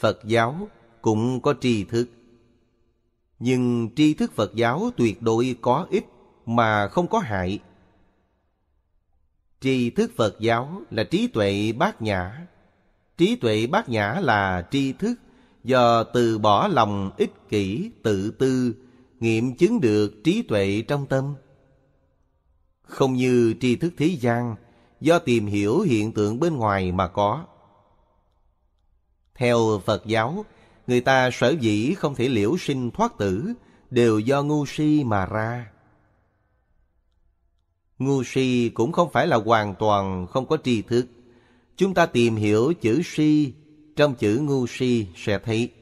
Phật giáo cũng có tri thức. Nhưng tri thức Phật giáo tuyệt đối có ích mà không có hại. Tri thức Phật giáo là trí tuệ bát nhã. Trí tuệ bát nhã là tri thức do từ bỏ lòng ích kỷ, tự tư, nghiệm chứng được trí tuệ trong tâm. Không như tri thức thế gian, do tìm hiểu hiện tượng bên ngoài mà có. Theo Phật giáo, người ta sở dĩ không thể liễu sinh thoát tử đều do ngu si mà ra. Ngu si cũng không phải là hoàn toàn không có tri thức. Chúng ta tìm hiểu chữ si trong chữ ngu si sẽ thấy.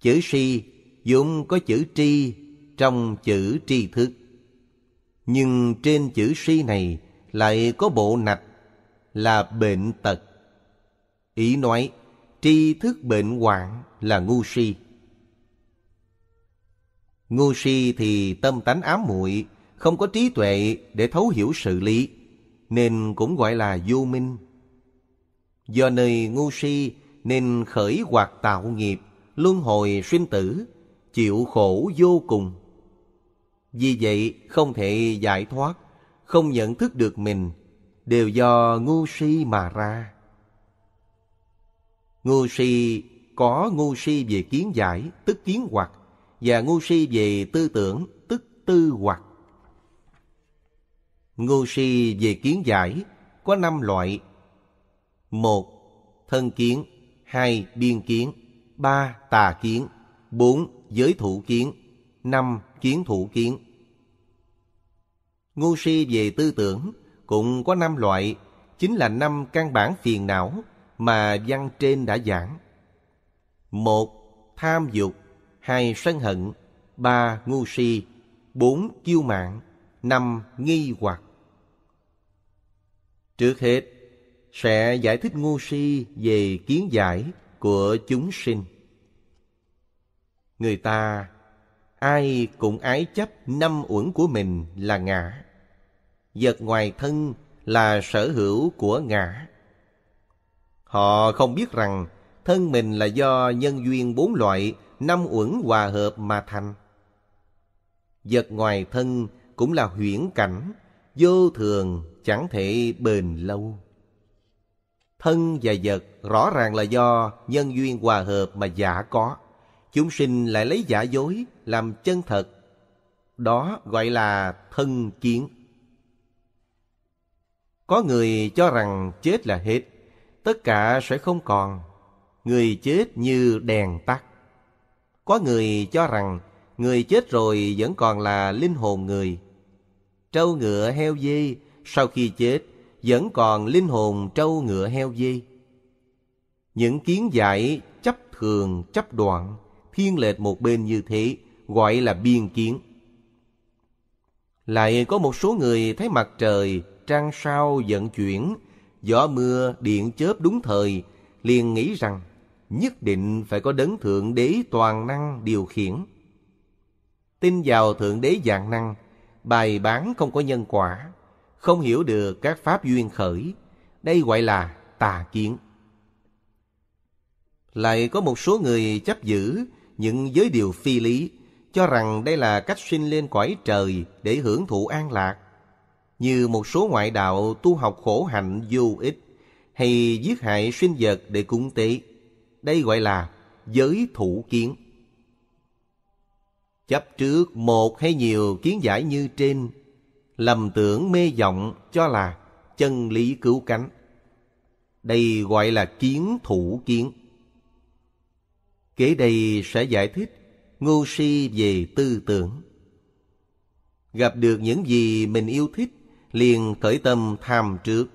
Chữ si dụng có chữ tri trong chữ tri thức. Nhưng trên chữ si này lại có bộ nạch là bệnh tật. Ý nói tri thức bệnh hoạn là ngu si ngu si thì tâm tánh ám muội không có trí tuệ để thấu hiểu sự lý nên cũng gọi là vô minh do nơi ngu si nên khởi hoạt tạo nghiệp luân hồi sinh tử chịu khổ vô cùng vì vậy không thể giải thoát không nhận thức được mình đều do ngu si mà ra Ngu si có ngu si về kiến giải, tức kiến hoặc, và ngu si về tư tưởng, tức tư hoặc. Ngu si về kiến giải có năm loại. một Thân kiến hai Biên kiến ba Tà kiến bốn Giới thủ kiến năm Kiến thủ kiến Ngu si về tư tưởng cũng có năm loại, chính là năm căn bản phiền não mà văn trên đã giảng. Một, tham dục. Hai, sân hận. Ba, ngu si. Bốn, kiêu mạng. Năm, nghi hoặc. Trước hết, sẽ giải thích ngu si về kiến giải của chúng sinh. Người ta ai cũng ái chấp năm uẩn của mình là ngã. Vật ngoài thân là sở hữu của ngã. Họ không biết rằng thân mình là do nhân duyên bốn loại, năm uẩn hòa hợp mà thành. Vật ngoài thân cũng là huyễn cảnh, vô thường chẳng thể bền lâu. Thân và vật rõ ràng là do nhân duyên hòa hợp mà giả có. Chúng sinh lại lấy giả dối làm chân thật. Đó gọi là thân kiến. Có người cho rằng chết là hết tất cả sẽ không còn. Người chết như đèn tắt. Có người cho rằng người chết rồi vẫn còn là linh hồn người. Trâu ngựa heo dê sau khi chết vẫn còn linh hồn trâu ngựa heo dê. Những kiến giải chấp thường, chấp đoạn, thiên lệch một bên như thế gọi là biên kiến. Lại có một số người thấy mặt trời, trăng sao vận chuyển gió mưa, điện chớp đúng thời, liền nghĩ rằng nhất định phải có đấng Thượng Đế toàn năng điều khiển. Tin vào Thượng Đế dạng năng, bài bán không có nhân quả, không hiểu được các pháp duyên khởi, đây gọi là tà kiến. Lại có một số người chấp giữ những giới điều phi lý, cho rằng đây là cách sinh lên cõi trời để hưởng thụ an lạc, như một số ngoại đạo tu học khổ hạnh vô ích hay giết hại sinh vật để cúng tế. Đây gọi là giới thủ kiến. Chấp trước một hay nhiều kiến giải như trên, lầm tưởng mê vọng cho là chân lý cứu cánh. Đây gọi là kiến thủ kiến. Kế đây sẽ giải thích ngu si về tư tưởng. Gặp được những gì mình yêu thích liền khởi tâm tham trước.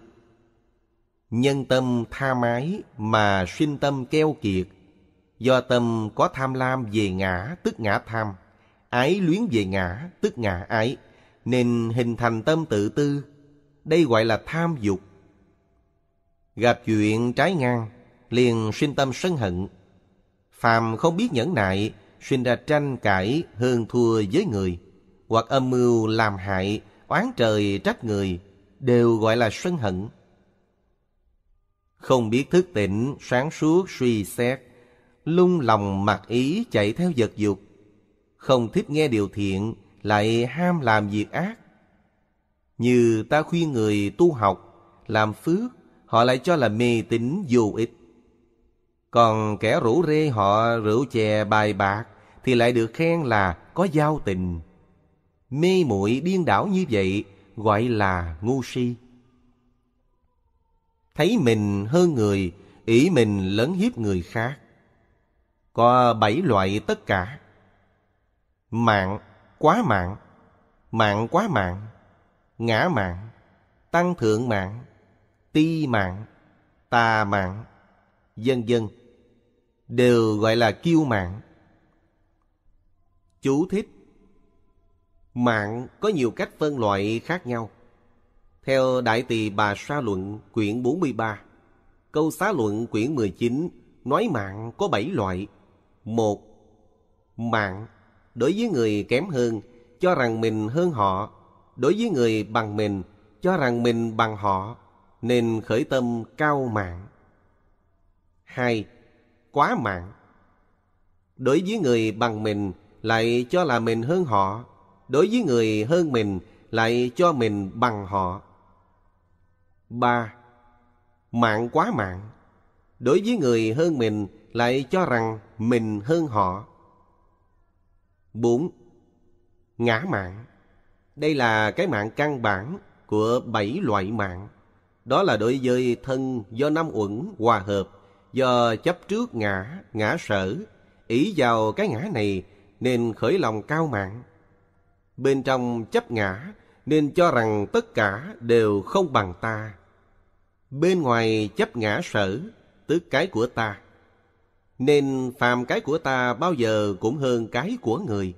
Nhân tâm tha mái mà sinh tâm keo kiệt, do tâm có tham lam về ngã tức ngã tham, ái luyến về ngã tức ngã ái, nên hình thành tâm tự tư, đây gọi là tham dục. Gặp chuyện trái ngang, liền sinh tâm sân hận. Phàm không biết nhẫn nại, sinh ra tranh cãi hơn thua với người, hoặc âm mưu làm hại, oán trời trách người, đều gọi là sân hận. Không biết thức tỉnh, sáng suốt, suy xét, lung lòng mặc ý chạy theo vật dục, không thích nghe điều thiện, lại ham làm việc ác. Như ta khuyên người tu học, làm phước, họ lại cho là mê tín vô ích. Còn kẻ rủ rê họ rượu chè bài bạc thì lại được khen là có giao tình mê muội điên đảo như vậy gọi là ngu si. Thấy mình hơn người, ý mình lớn hiếp người khác. Có bảy loại tất cả. Mạng, quá mạng, mạng quá mạng, ngã mạng, tăng thượng mạng, ti mạng, tà mạng, dân dân. Đều gọi là kiêu mạng. Chú thích Mạng có nhiều cách phân loại khác nhau. Theo Đại Tỳ Bà Sa Luận quyển 43, câu xá luận quyển 19 nói mạng có bảy loại. một Mạng đối với người kém hơn cho rằng mình hơn họ, đối với người bằng mình cho rằng mình bằng họ, nên khởi tâm cao mạng. Hai, Quá mạng đối với người bằng mình lại cho là mình hơn họ đối với người hơn mình lại cho mình bằng họ. ba Mạng quá mạng đối với người hơn mình lại cho rằng mình hơn họ. bốn Ngã mạng Đây là cái mạng căn bản của bảy loại mạng. Đó là đối với thân do năm uẩn hòa hợp, do chấp trước ngã, ngã sở, ý vào cái ngã này nên khởi lòng cao mạng bên trong chấp ngã nên cho rằng tất cả đều không bằng ta. Bên ngoài chấp ngã sở, tức cái của ta. Nên phàm cái của ta bao giờ cũng hơn cái của người.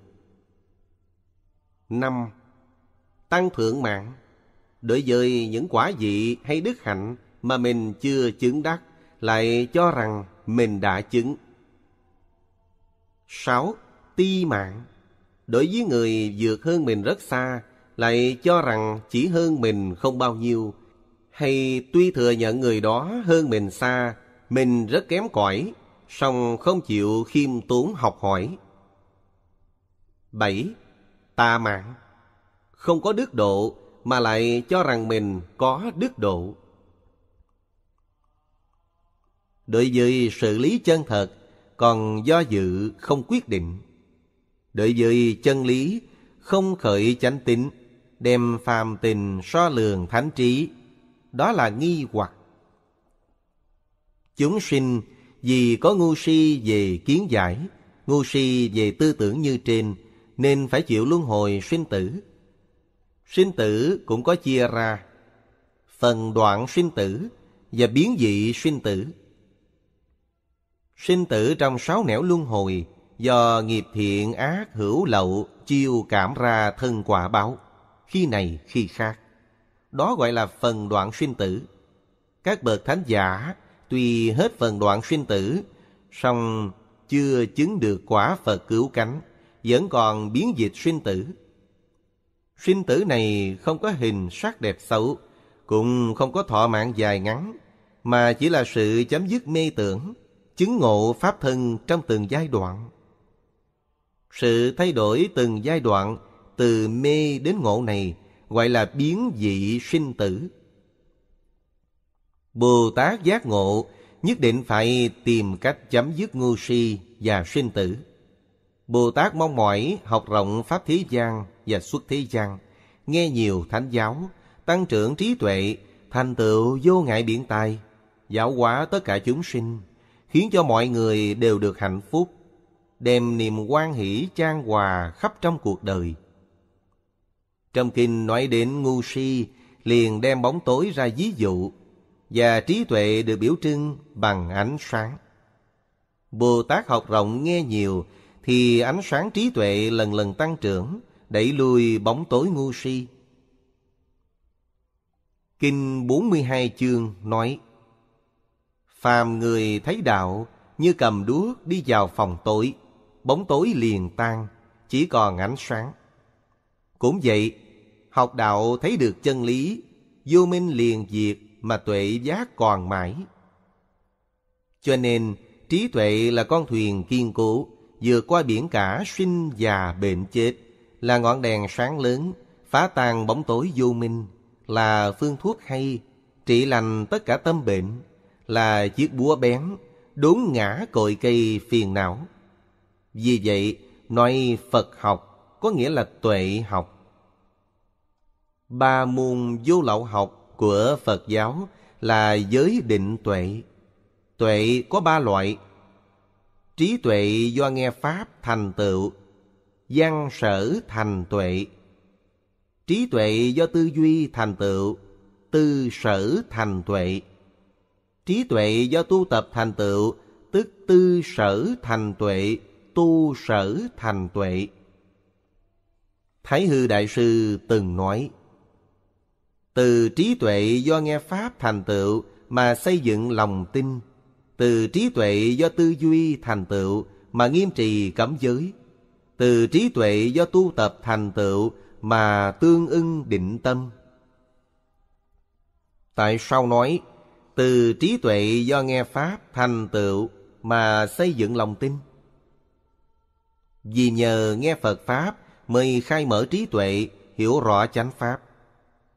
năm Tăng thượng mạng Đối với những quả vị hay đức hạnh mà mình chưa chứng đắc, lại cho rằng mình đã chứng. sáu Ti mạng đối với người vượt hơn mình rất xa lại cho rằng chỉ hơn mình không bao nhiêu hay tuy thừa nhận người đó hơn mình xa mình rất kém cỏi song không chịu khiêm tốn học hỏi bảy Tà mạng Không có đức độ mà lại cho rằng mình có đức độ. Đối với sự lý chân thật, còn do dự không quyết định đối với chân lý không khởi chánh tính đem phàm tình so lường thánh trí đó là nghi hoặc chúng sinh vì có ngu si về kiến giải ngu si về tư tưởng như trên nên phải chịu luân hồi sinh tử sinh tử cũng có chia ra phần đoạn sinh tử và biến dị sinh tử sinh tử trong sáu nẻo luân hồi do nghiệp thiện ác hữu lậu chiêu cảm ra thân quả báo, khi này khi khác. Đó gọi là phần đoạn sinh tử. Các bậc thánh giả tuy hết phần đoạn sinh tử, song chưa chứng được quả Phật cứu cánh, vẫn còn biến dịch sinh tử. Sinh tử này không có hình sắc đẹp xấu, cũng không có thọ mạng dài ngắn, mà chỉ là sự chấm dứt mê tưởng, chứng ngộ pháp thân trong từng giai đoạn. Sự thay đổi từng giai đoạn, từ mê đến ngộ này, gọi là biến dị sinh tử. Bồ Tát giác ngộ nhất định phải tìm cách chấm dứt ngu si và sinh tử. Bồ Tát mong mỏi học rộng Pháp Thế gian và xuất thế gian, nghe nhiều thánh giáo, tăng trưởng trí tuệ, thành tựu vô ngại biển tài, giáo hóa tất cả chúng sinh, khiến cho mọi người đều được hạnh phúc, đem niềm quan hỷ chan hòa khắp trong cuộc đời. Trong kinh nói đến ngu si, liền đem bóng tối ra ví dụ, và trí tuệ được biểu trưng bằng ánh sáng. Bồ Tát học rộng nghe nhiều, thì ánh sáng trí tuệ lần lần tăng trưởng, đẩy lùi bóng tối ngu si. Kinh 42 chương nói Phàm người thấy đạo như cầm đuốc đi vào phòng tối bóng tối liền tan, chỉ còn ánh sáng. Cũng vậy, học đạo thấy được chân lý, vô minh liền diệt mà tuệ giác còn mãi. Cho nên, trí tuệ là con thuyền kiên cố, vượt qua biển cả sinh già bệnh chết, là ngọn đèn sáng lớn, phá tan bóng tối vô minh, là phương thuốc hay, trị lành tất cả tâm bệnh, là chiếc búa bén, đốn ngã cội cây phiền não. Vì vậy, nói Phật học có nghĩa là tuệ học. Ba môn vô lậu học của Phật giáo là giới định tuệ. Tuệ có ba loại. Trí tuệ do nghe Pháp thành tựu, văn sở thành tuệ. Trí tuệ do tư duy thành tựu, tư sở thành tuệ. Trí tuệ do tu tập thành tựu, tức tư sở thành tuệ tu sở thành tuệ. Thái Hư Đại Sư từng nói, Từ trí tuệ do nghe Pháp thành tựu mà xây dựng lòng tin, từ trí tuệ do tư duy thành tựu mà nghiêm trì cấm giới, từ trí tuệ do tu tập thành tựu mà tương ưng định tâm. Tại sao nói, từ trí tuệ do nghe Pháp thành tựu mà xây dựng lòng tin? Vì nhờ nghe Phật Pháp mới khai mở trí tuệ, hiểu rõ chánh Pháp.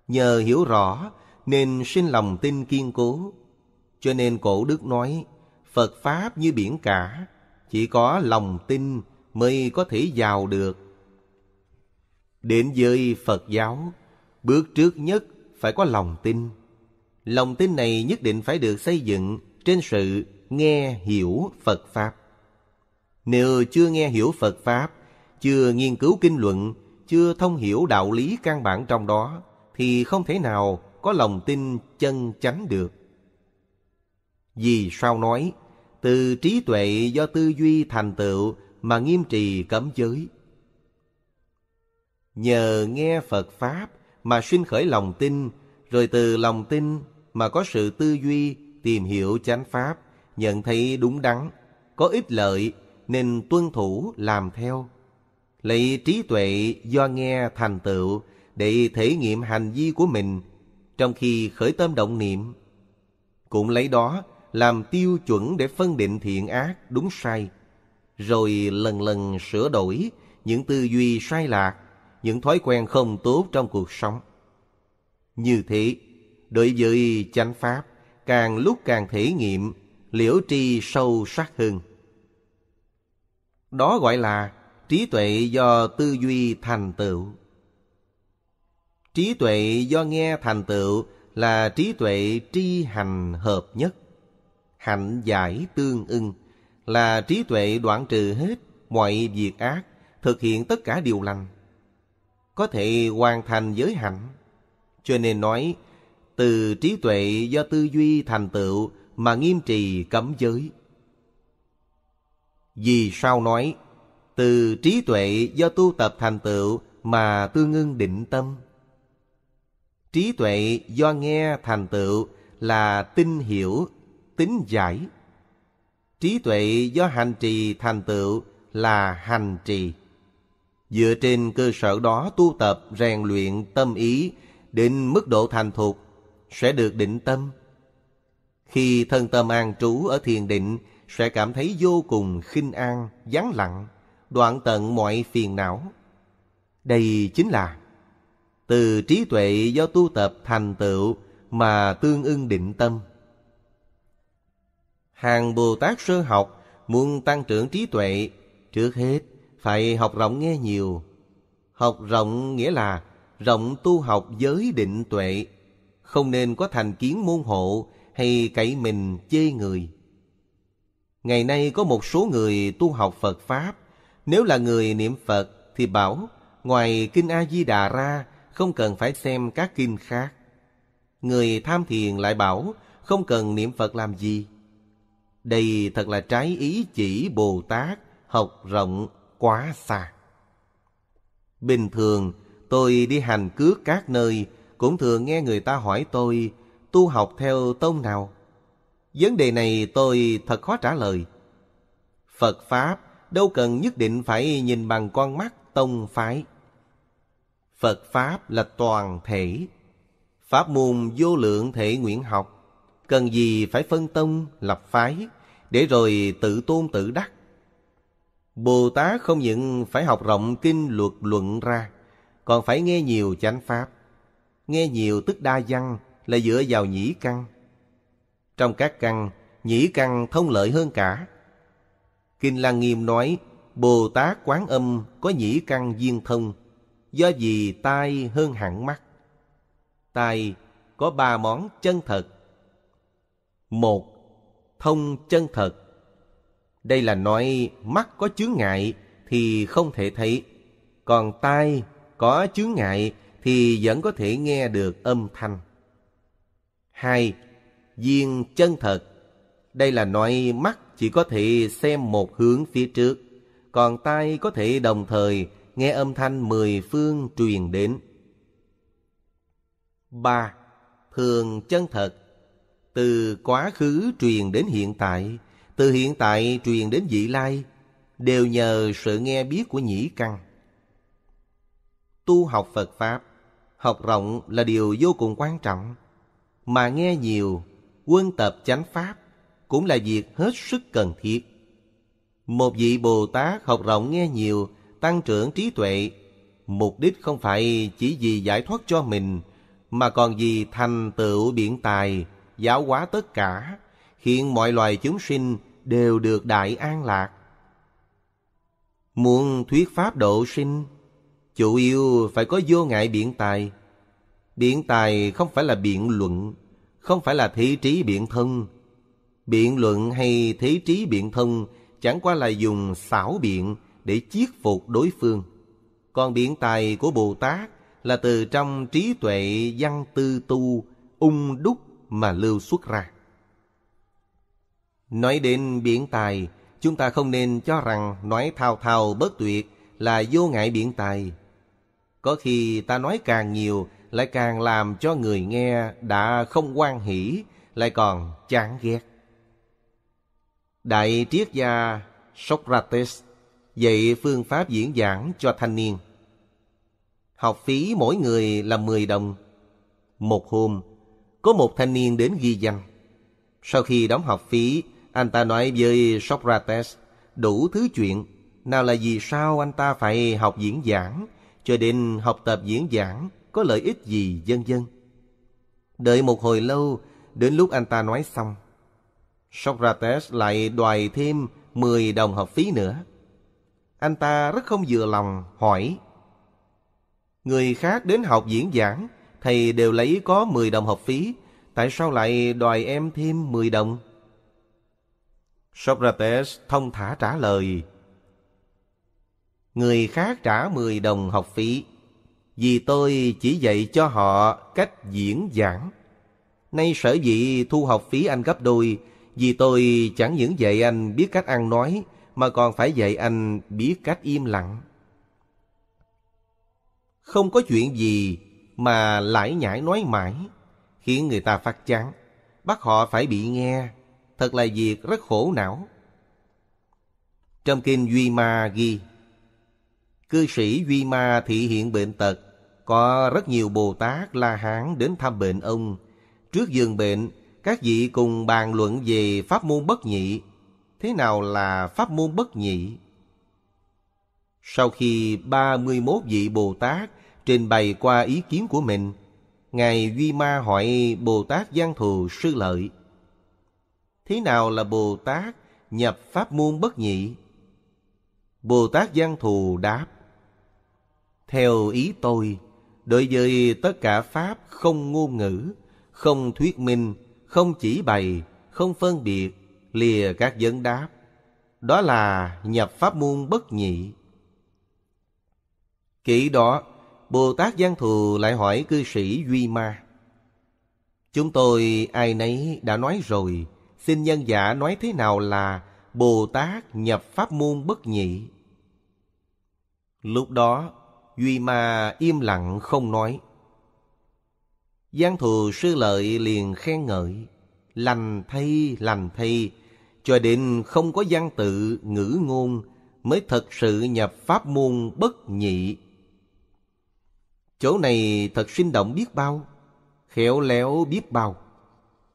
Nhờ hiểu rõ nên sinh lòng tin kiên cố. Cho nên cổ đức nói, Phật Pháp như biển cả, chỉ có lòng tin mới có thể giàu được. Đến với Phật giáo, bước trước nhất phải có lòng tin. Lòng tin này nhất định phải được xây dựng trên sự nghe hiểu Phật Pháp. Nếu chưa nghe hiểu Phật Pháp, chưa nghiên cứu kinh luận, chưa thông hiểu đạo lý căn bản trong đó, thì không thể nào có lòng tin chân chánh được. Vì sao nói, từ trí tuệ do tư duy thành tựu mà nghiêm trì cấm giới. Nhờ nghe Phật Pháp mà sinh khởi lòng tin, rồi từ lòng tin mà có sự tư duy tìm hiểu chánh Pháp, nhận thấy đúng đắn, có ích lợi nên tuân thủ làm theo. Lấy trí tuệ do nghe thành tựu để thể nghiệm hành vi của mình trong khi khởi tâm động niệm. Cũng lấy đó làm tiêu chuẩn để phân định thiện ác đúng sai, rồi lần lần sửa đổi những tư duy sai lạc, những thói quen không tốt trong cuộc sống. Như thế, đối với chánh pháp, càng lúc càng thể nghiệm, liễu tri sâu sắc hơn. Đó gọi là trí tuệ do tư duy thành tựu. Trí tuệ do nghe thành tựu là trí tuệ tri hành hợp nhất. Hạnh giải tương ưng là trí tuệ đoạn trừ hết mọi việc ác, thực hiện tất cả điều lành. Có thể hoàn thành giới hạnh. Cho nên nói, từ trí tuệ do tư duy thành tựu mà nghiêm trì cấm giới vì sao nói, từ trí tuệ do tu tập thành tựu mà tương ưng định tâm. Trí tuệ do nghe thành tựu là tin hiểu, tính giải. Trí tuệ do hành trì thành tựu là hành trì. Dựa trên cơ sở đó tu tập rèn luyện tâm ý đến mức độ thành thục sẽ được định tâm. Khi thân tâm an trú ở thiền định sẽ cảm thấy vô cùng khinh an, vắng lặng, đoạn tận mọi phiền não. Đây chính là từ trí tuệ do tu tập thành tựu mà tương ưng định tâm. Hàng Bồ Tát sơ học muốn tăng trưởng trí tuệ, trước hết phải học rộng nghe nhiều. Học rộng nghĩa là rộng tu học giới định tuệ, không nên có thành kiến môn hộ hay cậy mình chê người. Ngày nay có một số người tu học Phật Pháp, nếu là người niệm Phật thì bảo ngoài Kinh A-di-đà ra không cần phải xem các kinh khác. Người tham thiền lại bảo không cần niệm Phật làm gì. Đây thật là trái ý chỉ Bồ Tát học rộng quá xa. Bình thường tôi đi hành cước các nơi cũng thường nghe người ta hỏi tôi tu học theo tông nào. Vấn đề này tôi thật khó trả lời. Phật Pháp đâu cần nhất định phải nhìn bằng con mắt tông phái. Phật Pháp là toàn thể. Pháp môn vô lượng thể nguyện học. Cần gì phải phân tông, lập phái, để rồi tự tôn tự đắc. Bồ Tát không những phải học rộng kinh luật luận ra, còn phải nghe nhiều chánh pháp. Nghe nhiều tức đa văn là dựa vào nhĩ căn. Trong các căn, nhĩ căn thông lợi hơn cả. Kinh Lăng Nghiêm nói, Bồ Tát Quán Âm có nhĩ căn viên thông, do vì tai hơn hẳn mắt. Tai có ba món chân thật. Một, thông chân thật. Đây là nói mắt có chướng ngại thì không thể thấy, còn tai có chướng ngại thì vẫn có thể nghe được âm thanh. Hai, duyên chân thật. Đây là nói mắt chỉ có thể xem một hướng phía trước, còn tai có thể đồng thời nghe âm thanh mười phương truyền đến. 3. Thường chân thật Từ quá khứ truyền đến hiện tại, từ hiện tại truyền đến vị lai, đều nhờ sự nghe biết của nhĩ căn. Tu học Phật Pháp, học rộng là điều vô cùng quan trọng, mà nghe nhiều quân tập chánh pháp cũng là việc hết sức cần thiết. Một vị Bồ Tát học rộng nghe nhiều, tăng trưởng trí tuệ, mục đích không phải chỉ vì giải thoát cho mình, mà còn vì thành tựu biện tài, giáo hóa tất cả, khiến mọi loài chúng sinh đều được đại an lạc. Muốn thuyết pháp độ sinh, chủ yếu phải có vô ngại biện tài. Biện tài không phải là biện luận, không phải là thế trí biện thân. Biện luận hay thế trí biện thân chẳng qua là dùng xảo biện để chiết phục đối phương. Còn biện tài của Bồ Tát là từ trong trí tuệ văn tư tu ung đúc mà lưu xuất ra. Nói đến biện tài, chúng ta không nên cho rằng nói thao thao bất tuyệt là vô ngại biện tài. Có khi ta nói càng nhiều lại càng làm cho người nghe đã không quan hỷ, lại còn chán ghét. Đại triết gia Socrates dạy phương pháp diễn giảng cho thanh niên. Học phí mỗi người là 10 đồng. Một hôm, có một thanh niên đến ghi danh. Sau khi đóng học phí, anh ta nói với Socrates đủ thứ chuyện. Nào là vì sao anh ta phải học diễn giảng, cho đến học tập diễn giảng, có lợi ích gì vân vân. Đợi một hồi lâu, đến lúc anh ta nói xong, Socrates lại đòi thêm 10 đồng học phí nữa. Anh ta rất không vừa lòng, hỏi. Người khác đến học diễn giảng, thầy đều lấy có 10 đồng học phí, tại sao lại đòi em thêm 10 đồng? Socrates thông thả trả lời. Người khác trả 10 đồng học phí, vì tôi chỉ dạy cho họ cách diễn giảng. Nay sở dị thu học phí anh gấp đôi, vì tôi chẳng những dạy anh biết cách ăn nói, mà còn phải dạy anh biết cách im lặng. Không có chuyện gì mà lải nhải nói mãi, khiến người ta phát chán, bắt họ phải bị nghe, thật là việc rất khổ não. Trong kinh Duy Ma ghi, cư sĩ Duy Ma thị hiện bệnh tật, có rất nhiều Bồ Tát La Hán đến thăm bệnh ông. Trước giường bệnh, các vị cùng bàn luận về pháp môn bất nhị. Thế nào là pháp môn bất nhị? Sau khi ba 31 vị Bồ Tát trình bày qua ý kiến của mình, Ngài Duy Ma hỏi Bồ Tát Giang Thù Sư Lợi. Thế nào là Bồ Tát nhập pháp môn bất nhị? Bồ Tát Giang Thù đáp. Theo ý tôi, đối với tất cả pháp không ngôn ngữ, không thuyết minh, không chỉ bày, không phân biệt, lìa các vấn đáp. Đó là nhập pháp môn bất nhị. Kỹ đó, Bồ Tát Giang Thù lại hỏi cư sĩ Duy Ma. Chúng tôi ai nấy đã nói rồi, xin nhân giả nói thế nào là Bồ Tát nhập pháp môn bất nhị. Lúc đó, Duy mà im lặng không nói. Giang thù sư lợi liền khen ngợi. Lành thay, lành thay. Cho đến không có văn tự, ngữ ngôn mới thật sự nhập pháp môn bất nhị. Chỗ này thật sinh động biết bao, khéo léo biết bao.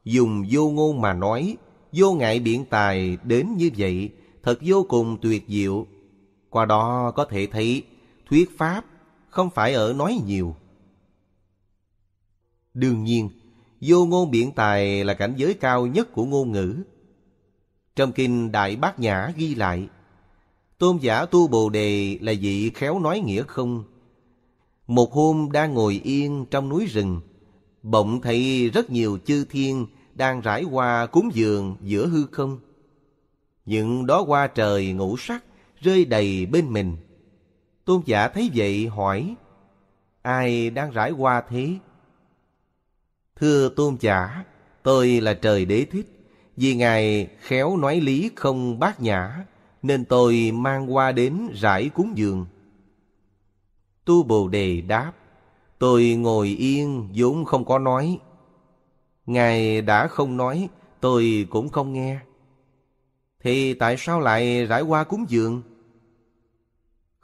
Dùng vô ngôn mà nói, vô ngại biện tài đến như vậy, thật vô cùng tuyệt diệu. Qua đó có thể thấy thuyết pháp không phải ở nói nhiều đương nhiên vô ngôn biện tài là cảnh giới cao nhất của ngôn ngữ trong kinh đại bát nhã ghi lại tôn giả tu bồ đề là vị khéo nói nghĩa không một hôm đang ngồi yên trong núi rừng bỗng thấy rất nhiều chư thiên đang rải hoa cúng dường giữa hư không những đó hoa trời ngũ sắc rơi đầy bên mình Tôn giả thấy vậy hỏi, ai đang rải qua thế? Thưa tôn giả, tôi là trời đế thích, vì Ngài khéo nói lý không bác nhã, nên tôi mang qua đến rải cúng dường. Tu Bồ Đề đáp, tôi ngồi yên vốn không có nói. Ngài đã không nói, tôi cũng không nghe. Thì tại sao lại rải qua cúng dường?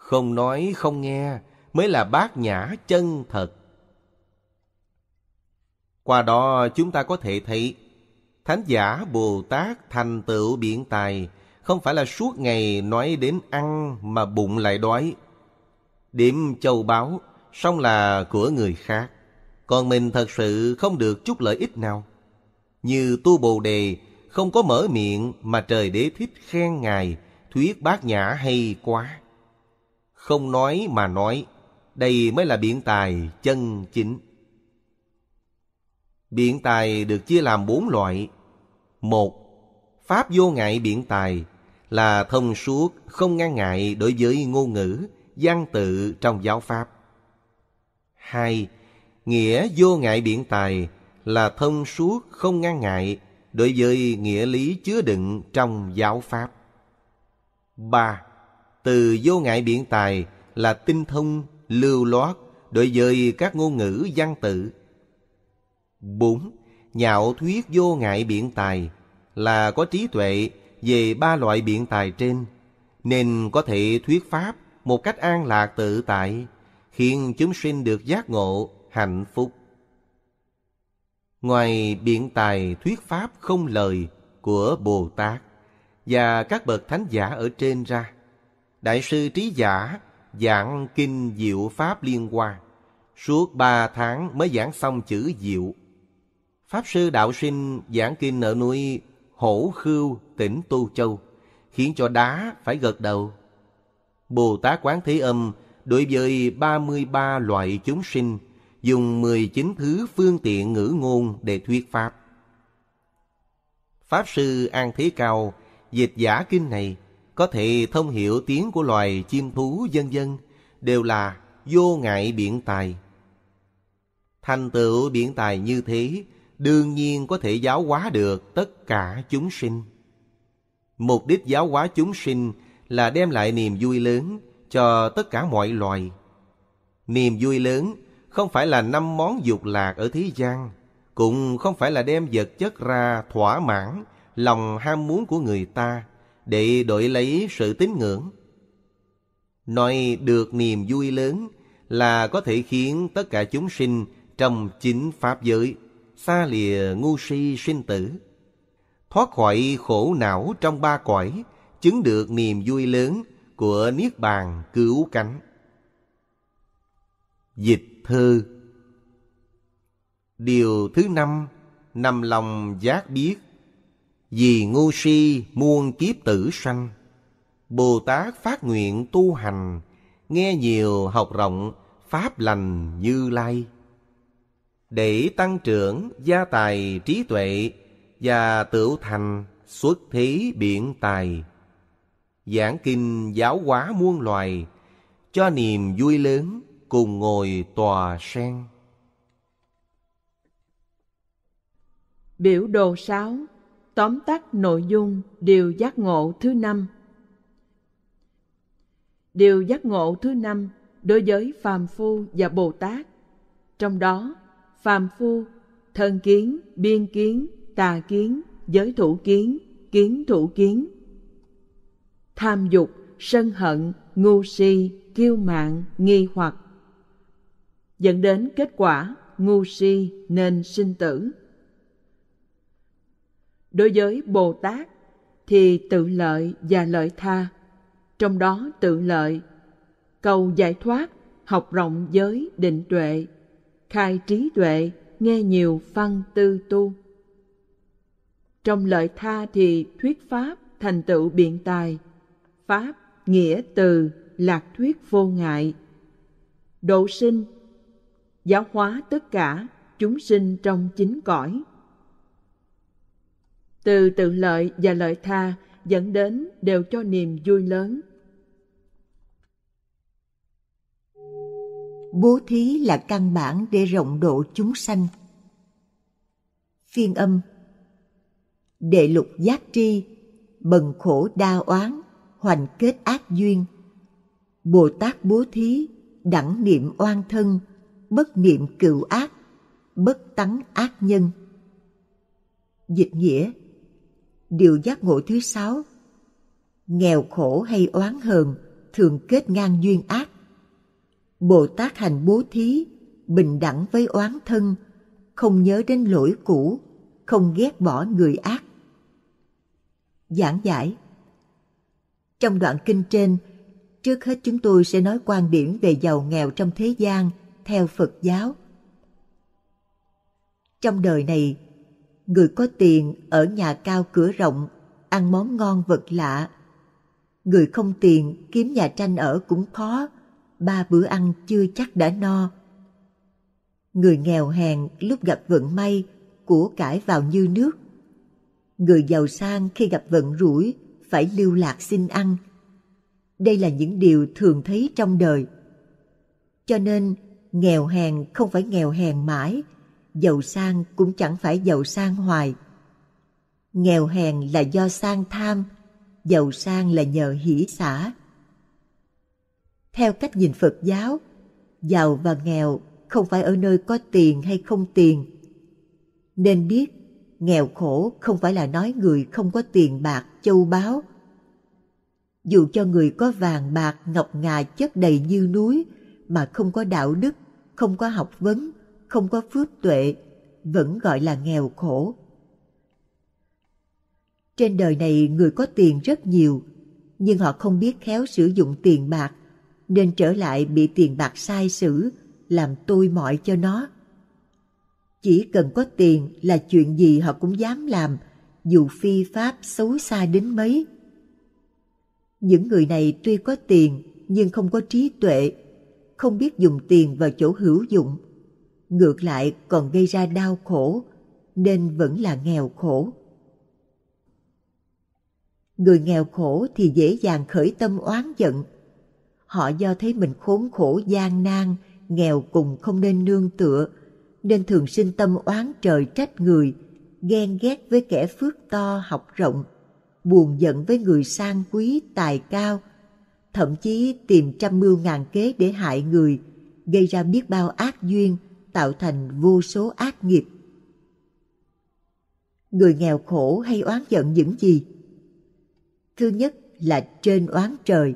Không nói không nghe mới là bát nhã chân thật. Qua đó chúng ta có thể thấy Thánh giả Bồ Tát thành tựu biện tài không phải là suốt ngày nói đến ăn mà bụng lại đói. Điểm châu báu song là của người khác, còn mình thật sự không được chút lợi ích nào. Như tu Bồ Đề không có mở miệng mà trời đế thích khen ngài, thuyết bát nhã hay quá không nói mà nói. Đây mới là biện tài chân chính. Biện tài được chia làm bốn loại. Một, Pháp vô ngại biện tài là thông suốt không ngăn ngại đối với ngôn ngữ, văn tự trong giáo Pháp. Hai, Nghĩa vô ngại biện tài là thông suốt không ngăn ngại đối với nghĩa lý chứa đựng trong giáo Pháp. ba từ vô ngại biện tài là tinh thông, lưu loát, đối với các ngôn ngữ văn tự. 4. Nhạo thuyết vô ngại biện tài là có trí tuệ về ba loại biện tài trên, nên có thể thuyết pháp một cách an lạc tự tại, khiến chúng sinh được giác ngộ, hạnh phúc. Ngoài biện tài thuyết pháp không lời của Bồ Tát và các bậc thánh giả ở trên ra, Đại sư Trí Giả giảng kinh Diệu Pháp Liên quan. Suốt ba tháng mới giảng xong chữ Diệu. Pháp sư Đạo Sinh giảng kinh ở núi Hổ Khưu, tỉnh tu Châu, khiến cho đá phải gật đầu. Bồ Tát Quán Thế Âm đối với 33 loại chúng sinh, dùng 19 thứ phương tiện ngữ ngôn để thuyết Pháp. Pháp sư An Thế Cao dịch giả kinh này có thể thông hiểu tiếng của loài chim thú dân dân đều là vô ngại biện tài. Thành tựu biện tài như thế, đương nhiên có thể giáo hóa được tất cả chúng sinh. Mục đích giáo hóa chúng sinh là đem lại niềm vui lớn cho tất cả mọi loài. Niềm vui lớn không phải là năm món dục lạc ở thế gian, cũng không phải là đem vật chất ra thỏa mãn lòng ham muốn của người ta, để đổi lấy sự tín ngưỡng. Nói được niềm vui lớn là có thể khiến tất cả chúng sinh trong chính Pháp giới xa lìa ngu si sinh tử. Thoát khỏi khổ não trong ba cõi, chứng được niềm vui lớn của Niết Bàn cứu cánh. Dịch thư Điều thứ năm, nằm lòng giác biết vì ngu si muôn kiếp tử sanh, Bồ Tát phát nguyện tu hành, Nghe nhiều học rộng, Pháp lành như lai. Để tăng trưởng gia tài trí tuệ Và tựu thành xuất thế biện tài. Giảng kinh giáo hóa muôn loài, Cho niềm vui lớn cùng ngồi tòa sen. Biểu đồ sáu tóm tắt nội dung điều giác ngộ thứ năm điều giác ngộ thứ năm đối với phàm phu và bồ tát trong đó phàm phu thân kiến biên kiến tà kiến giới thủ kiến kiến thủ kiến tham dục sân hận ngu si kiêu mạn nghi hoặc dẫn đến kết quả ngu si nên sinh tử đối với bồ tát thì tự lợi và lợi tha trong đó tự lợi cầu giải thoát học rộng giới định tuệ khai trí tuệ nghe nhiều phân tư tu trong lợi tha thì thuyết pháp thành tựu biện tài pháp nghĩa từ lạc thuyết vô ngại độ sinh giáo hóa tất cả chúng sinh trong chính cõi từ tự lợi và lợi tha dẫn đến đều cho niềm vui lớn bố thí là căn bản để rộng độ chúng sanh phiên âm đệ lục giác tri bần khổ đa oán hoành kết ác duyên bồ tát bố thí đẳng niệm oan thân bất niệm cựu ác bất tắng ác nhân dịch nghĩa điều giác ngộ thứ sáu nghèo khổ hay oán hờn thường kết ngang duyên ác bồ tát hành bố thí bình đẳng với oán thân không nhớ đến lỗi cũ không ghét bỏ người ác giảng giải trong đoạn kinh trên trước hết chúng tôi sẽ nói quan điểm về giàu nghèo trong thế gian theo phật giáo trong đời này người có tiền ở nhà cao cửa rộng, ăn món ngon vật lạ. Người không tiền kiếm nhà tranh ở cũng khó, ba bữa ăn chưa chắc đã no. Người nghèo hèn lúc gặp vận may, của cải vào như nước. Người giàu sang khi gặp vận rủi, phải lưu lạc xin ăn. Đây là những điều thường thấy trong đời. Cho nên, nghèo hèn không phải nghèo hèn mãi, giàu sang cũng chẳng phải giàu sang hoài. Nghèo hèn là do sang tham, giàu sang là nhờ hỷ xả Theo cách nhìn Phật giáo, giàu và nghèo không phải ở nơi có tiền hay không tiền. Nên biết, nghèo khổ không phải là nói người không có tiền bạc, châu báu. Dù cho người có vàng bạc, ngọc ngà chất đầy như núi mà không có đạo đức, không có học vấn, không có phước tuệ vẫn gọi là nghèo khổ trên đời này người có tiền rất nhiều nhưng họ không biết khéo sử dụng tiền bạc nên trở lại bị tiền bạc sai sử làm tôi mọi cho nó chỉ cần có tiền là chuyện gì họ cũng dám làm dù phi pháp xấu xa đến mấy những người này tuy có tiền nhưng không có trí tuệ không biết dùng tiền vào chỗ hữu dụng ngược lại còn gây ra đau khổ nên vẫn là nghèo khổ người nghèo khổ thì dễ dàng khởi tâm oán giận họ do thấy mình khốn khổ gian nan nghèo cùng không nên nương tựa nên thường sinh tâm oán trời trách người ghen ghét với kẻ phước to học rộng buồn giận với người sang quý tài cao thậm chí tìm trăm mưu ngàn kế để hại người gây ra biết bao ác duyên tạo thành vô số ác nghiệp. Người nghèo khổ hay oán giận những gì? Thứ nhất là trên oán trời.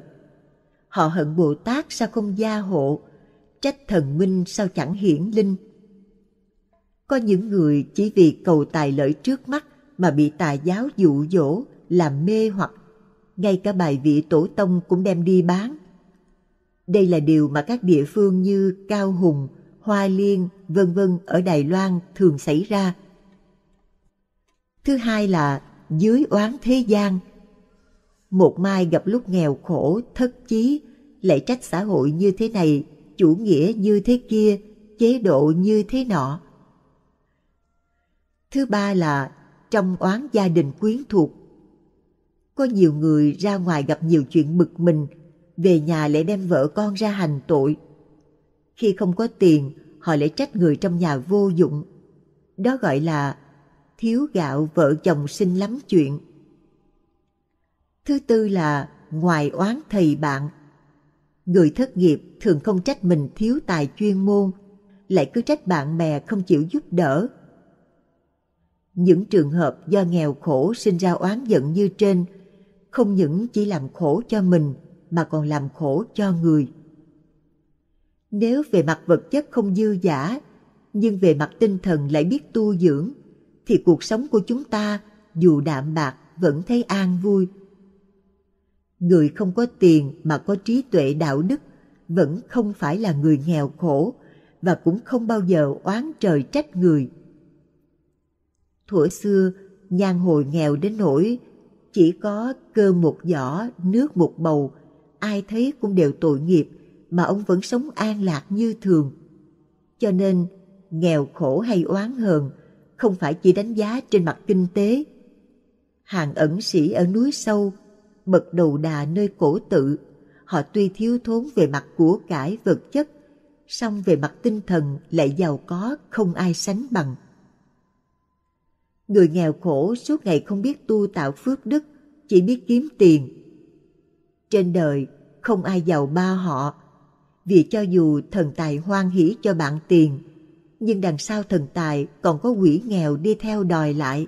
Họ hận Bồ Tát sao không gia hộ, trách thần minh sao chẳng hiển linh. Có những người chỉ vì cầu tài lợi trước mắt mà bị tà giáo dụ dỗ, làm mê hoặc, ngay cả bài vị tổ tông cũng đem đi bán. Đây là điều mà các địa phương như Cao Hùng, hoa liên, vân vân ở Đài Loan thường xảy ra. Thứ hai là dưới oán thế gian. Một mai gặp lúc nghèo khổ, thất chí, lại trách xã hội như thế này, chủ nghĩa như thế kia, chế độ như thế nọ. Thứ ba là trong oán gia đình quyến thuộc. Có nhiều người ra ngoài gặp nhiều chuyện bực mình, về nhà lại đem vợ con ra hành tội khi không có tiền họ lại trách người trong nhà vô dụng đó gọi là thiếu gạo vợ chồng sinh lắm chuyện thứ tư là ngoài oán thầy bạn người thất nghiệp thường không trách mình thiếu tài chuyên môn lại cứ trách bạn bè không chịu giúp đỡ những trường hợp do nghèo khổ sinh ra oán giận như trên không những chỉ làm khổ cho mình mà còn làm khổ cho người nếu về mặt vật chất không dư giả, nhưng về mặt tinh thần lại biết tu dưỡng, thì cuộc sống của chúng ta dù đạm bạc vẫn thấy an vui. Người không có tiền mà có trí tuệ đạo đức vẫn không phải là người nghèo khổ và cũng không bao giờ oán trời trách người. Thuở xưa, nhan hồi nghèo đến nỗi chỉ có cơ một giỏ, nước một bầu, ai thấy cũng đều tội nghiệp – mà ông vẫn sống an lạc như thường. Cho nên, nghèo khổ hay oán hờn không phải chỉ đánh giá trên mặt kinh tế. Hàng ẩn sĩ ở núi sâu, bậc đầu đà nơi cổ tự, họ tuy thiếu thốn về mặt của cải vật chất, song về mặt tinh thần lại giàu có không ai sánh bằng. Người nghèo khổ suốt ngày không biết tu tạo phước đức, chỉ biết kiếm tiền. Trên đời không ai giàu ba họ, vì cho dù thần tài hoan hỉ cho bạn tiền, nhưng đằng sau thần tài còn có quỷ nghèo đi theo đòi lại.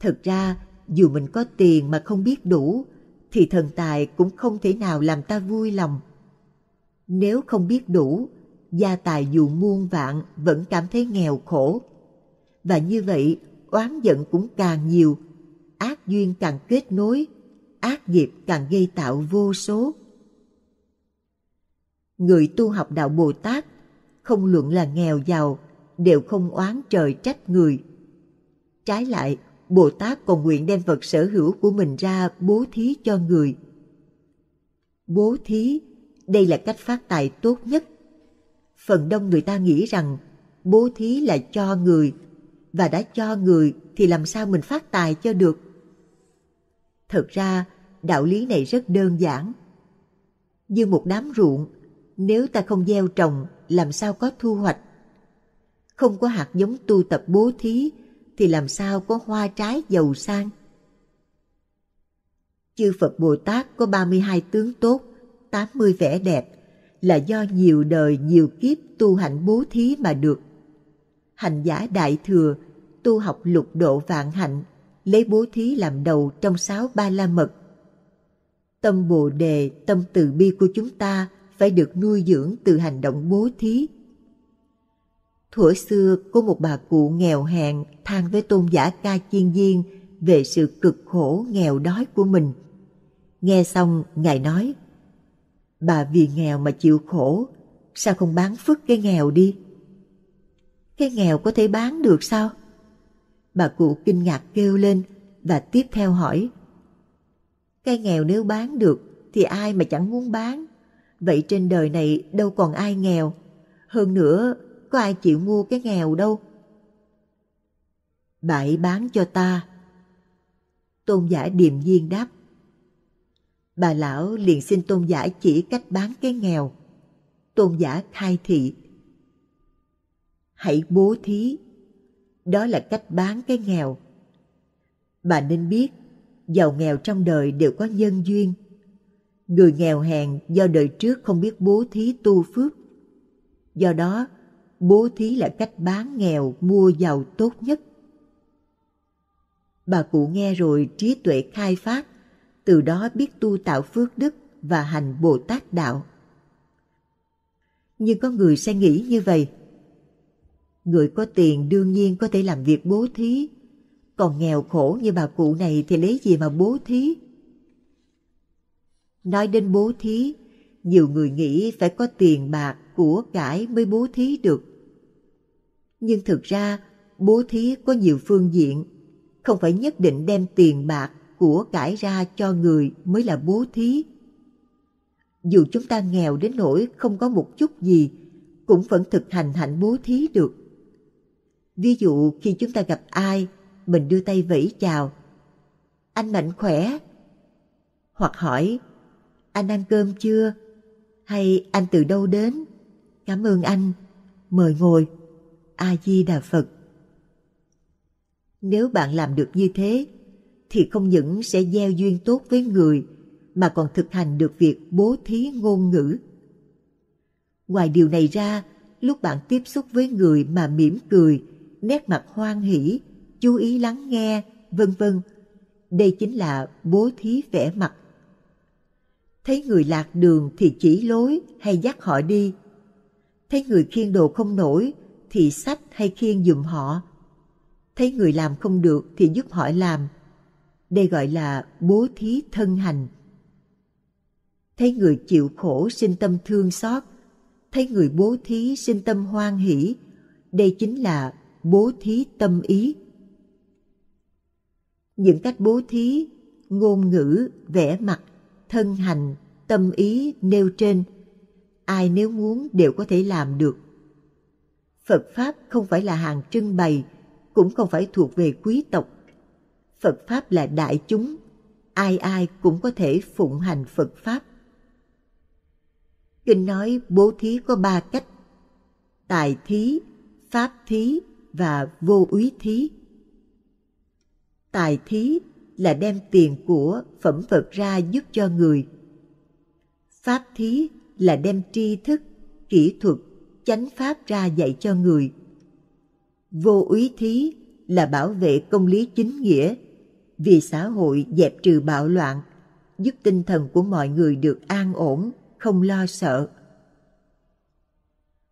thực ra, dù mình có tiền mà không biết đủ, thì thần tài cũng không thể nào làm ta vui lòng. Nếu không biết đủ, gia tài dù muôn vạn vẫn cảm thấy nghèo khổ. Và như vậy, oán giận cũng càng nhiều, ác duyên càng kết nối, ác nghiệp càng gây tạo vô số người tu học đạo Bồ Tát, không luận là nghèo giàu, đều không oán trời trách người. Trái lại, Bồ Tát còn nguyện đem vật sở hữu của mình ra bố thí cho người. Bố thí, đây là cách phát tài tốt nhất. Phần đông người ta nghĩ rằng bố thí là cho người, và đã cho người thì làm sao mình phát tài cho được. Thật ra, đạo lý này rất đơn giản. Như một đám ruộng nếu ta không gieo trồng làm sao có thu hoạch không có hạt giống tu tập bố thí thì làm sao có hoa trái giàu sang chư Phật Bồ Tát có 32 tướng tốt, 80 vẻ đẹp là do nhiều đời nhiều kiếp tu hạnh bố thí mà được. Hành giả đại thừa tu học lục độ vạn hạnh, lấy bố thí làm đầu trong sáu ba la mật. Tâm Bồ đề, tâm từ bi của chúng ta phải được nuôi dưỡng từ hành động bố thí. Thuở xưa có một bà cụ nghèo hèn than với tôn giả ca chiên viên về sự cực khổ nghèo đói của mình. Nghe xong, Ngài nói, Bà vì nghèo mà chịu khổ, sao không bán phức cái nghèo đi? Cái nghèo có thể bán được sao? Bà cụ kinh ngạc kêu lên và tiếp theo hỏi, Cái nghèo nếu bán được thì ai mà chẳng muốn bán? Vậy trên đời này đâu còn ai nghèo. Hơn nữa, có ai chịu mua cái nghèo đâu. Bãi bán cho ta. Tôn giả điềm nhiên đáp. Bà lão liền xin tôn giả chỉ cách bán cái nghèo. Tôn giả khai thị. Hãy bố thí. Đó là cách bán cái nghèo. Bà nên biết, giàu nghèo trong đời đều có nhân duyên người nghèo hèn do đời trước không biết bố thí tu phước. Do đó, bố thí là cách bán nghèo mua giàu tốt nhất. Bà cụ nghe rồi trí tuệ khai phát, từ đó biết tu tạo phước đức và hành Bồ Tát Đạo. Nhưng có người sẽ nghĩ như vậy. Người có tiền đương nhiên có thể làm việc bố thí, còn nghèo khổ như bà cụ này thì lấy gì mà bố thí? Nói đến bố thí, nhiều người nghĩ phải có tiền bạc, của cải mới bố thí được. Nhưng thực ra, bố thí có nhiều phương diện, không phải nhất định đem tiền bạc, của cải ra cho người mới là bố thí. Dù chúng ta nghèo đến nỗi không có một chút gì, cũng vẫn thực hành hạnh bố thí được. Ví dụ khi chúng ta gặp ai, mình đưa tay vẫy chào. Anh mạnh khỏe? Hoặc hỏi, anh ăn cơm chưa? Hay anh từ đâu đến? Cảm ơn anh. Mời ngồi. A-di-đà Phật. Nếu bạn làm được như thế, thì không những sẽ gieo duyên tốt với người, mà còn thực hành được việc bố thí ngôn ngữ. Ngoài điều này ra, lúc bạn tiếp xúc với người mà mỉm cười, nét mặt hoan hỷ, chú ý lắng nghe, vân vân, đây chính là bố thí vẻ mặt thấy người lạc đường thì chỉ lối hay dắt họ đi. Thấy người khiêng đồ không nổi thì sách hay khiêng dùm họ. Thấy người làm không được thì giúp họ làm. Đây gọi là bố thí thân hành. Thấy người chịu khổ sinh tâm thương xót, thấy người bố thí sinh tâm hoan hỷ, đây chính là bố thí tâm ý. Những cách bố thí, ngôn ngữ, vẻ mặt thân hành, tâm ý nêu trên, ai nếu muốn đều có thể làm được. Phật Pháp không phải là hàng trưng bày, cũng không phải thuộc về quý tộc. Phật Pháp là đại chúng, ai ai cũng có thể phụng hành Phật Pháp. Kinh nói bố thí có ba cách, tài thí, pháp thí và vô úy thí. Tài thí là đem tiền của phẩm vật ra giúp cho người. Pháp thí là đem tri thức, kỹ thuật, chánh pháp ra dạy cho người. Vô úy thí là bảo vệ công lý chính nghĩa, vì xã hội dẹp trừ bạo loạn, giúp tinh thần của mọi người được an ổn, không lo sợ.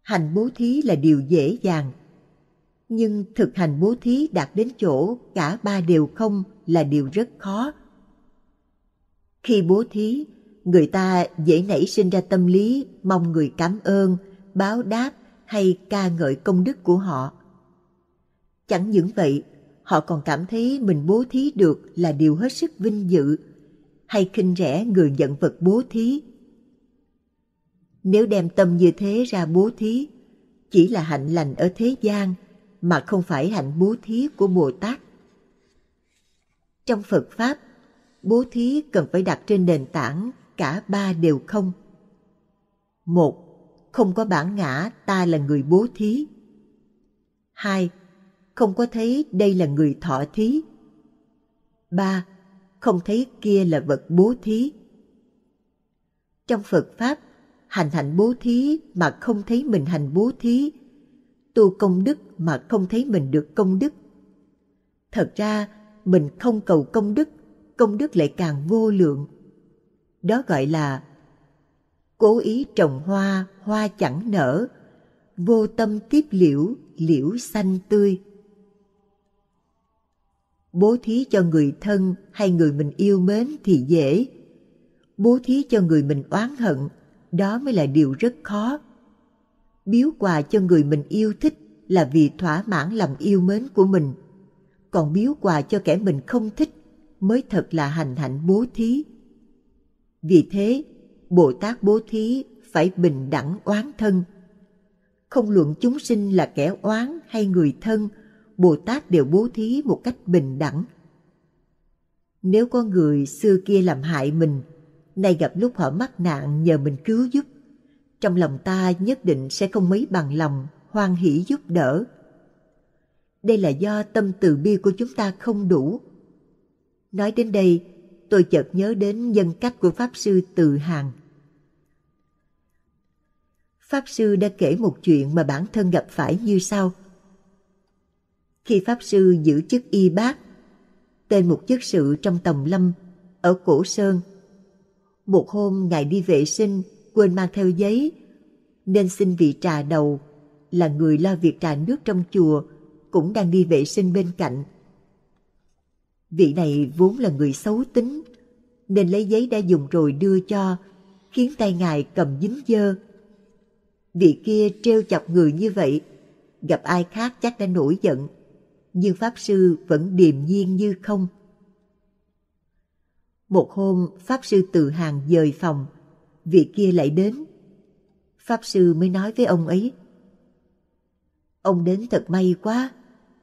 Hành bố thí là điều dễ dàng, nhưng thực hành bố thí đạt đến chỗ cả ba đều không là điều rất khó. Khi bố thí, người ta dễ nảy sinh ra tâm lý mong người cảm ơn, báo đáp hay ca ngợi công đức của họ. Chẳng những vậy, họ còn cảm thấy mình bố thí được là điều hết sức vinh dự, hay khinh rẻ người nhận vật bố thí. Nếu đem tâm như thế ra bố thí, chỉ là hạnh lành ở thế gian – mà không phải hạnh bố thí của Bồ Tát. Trong Phật Pháp, bố thí cần phải đặt trên nền tảng cả ba đều không. Một, không có bản ngã ta là người bố thí. Hai, không có thấy đây là người thọ thí. Ba, không thấy kia là vật bố thí. Trong Phật Pháp, hành hạnh bố thí mà không thấy mình hành bố thí tu công đức mà không thấy mình được công đức. Thật ra, mình không cầu công đức, công đức lại càng vô lượng. Đó gọi là cố ý trồng hoa, hoa chẳng nở, vô tâm tiếp liễu, liễu xanh tươi. Bố thí cho người thân hay người mình yêu mến thì dễ, bố thí cho người mình oán hận, đó mới là điều rất khó biếu quà cho người mình yêu thích là vì thỏa mãn lòng yêu mến của mình còn biếu quà cho kẻ mình không thích mới thật là hành hạnh bố thí vì thế bồ tát bố thí phải bình đẳng oán thân không luận chúng sinh là kẻ oán hay người thân bồ tát đều bố thí một cách bình đẳng nếu có người xưa kia làm hại mình nay gặp lúc họ mắc nạn nhờ mình cứu giúp trong lòng ta nhất định sẽ không mấy bằng lòng hoan hỷ giúp đỡ đây là do tâm từ bi của chúng ta không đủ nói đến đây tôi chợt nhớ đến nhân cách của pháp sư từ hằng pháp sư đã kể một chuyện mà bản thân gặp phải như sau khi pháp sư giữ chức y bác tên một chức sự trong tòng lâm ở cổ sơn một hôm ngài đi vệ sinh quên mang theo giấy, nên xin vị trà đầu là người lo việc trà nước trong chùa cũng đang đi vệ sinh bên cạnh. Vị này vốn là người xấu tính, nên lấy giấy đã dùng rồi đưa cho, khiến tay ngài cầm dính dơ. Vị kia trêu chọc người như vậy, gặp ai khác chắc đã nổi giận, nhưng Pháp Sư vẫn điềm nhiên như không. Một hôm, Pháp Sư từ hàng dời phòng, việc kia lại đến. Pháp sư mới nói với ông ấy. Ông đến thật may quá,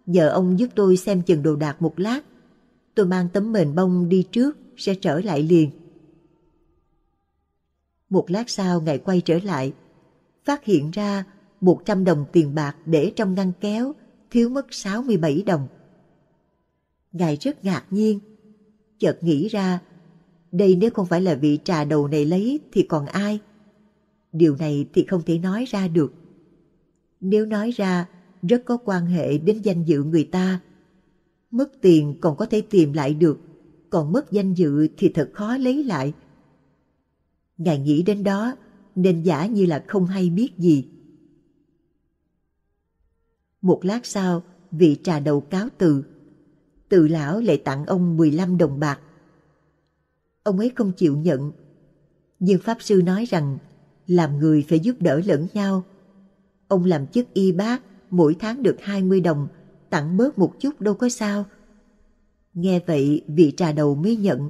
nhờ ông giúp tôi xem chừng đồ đạc một lát. Tôi mang tấm mền bông đi trước, sẽ trở lại liền. Một lát sau ngài quay trở lại, phát hiện ra 100 đồng tiền bạc để trong ngăn kéo, thiếu mất 67 đồng. Ngài rất ngạc nhiên, chợt nghĩ ra đây nếu không phải là vị trà đầu này lấy thì còn ai? Điều này thì không thể nói ra được. Nếu nói ra, rất có quan hệ đến danh dự người ta. Mất tiền còn có thể tìm lại được, còn mất danh dự thì thật khó lấy lại. Ngài nghĩ đến đó nên giả như là không hay biết gì. Một lát sau, vị trà đầu cáo từ. Từ lão lại tặng ông 15 đồng bạc ông ấy không chịu nhận. Nhưng Pháp Sư nói rằng làm người phải giúp đỡ lẫn nhau. Ông làm chức y bác, mỗi tháng được 20 đồng, tặng bớt một chút đâu có sao. Nghe vậy vị trà đầu mới nhận.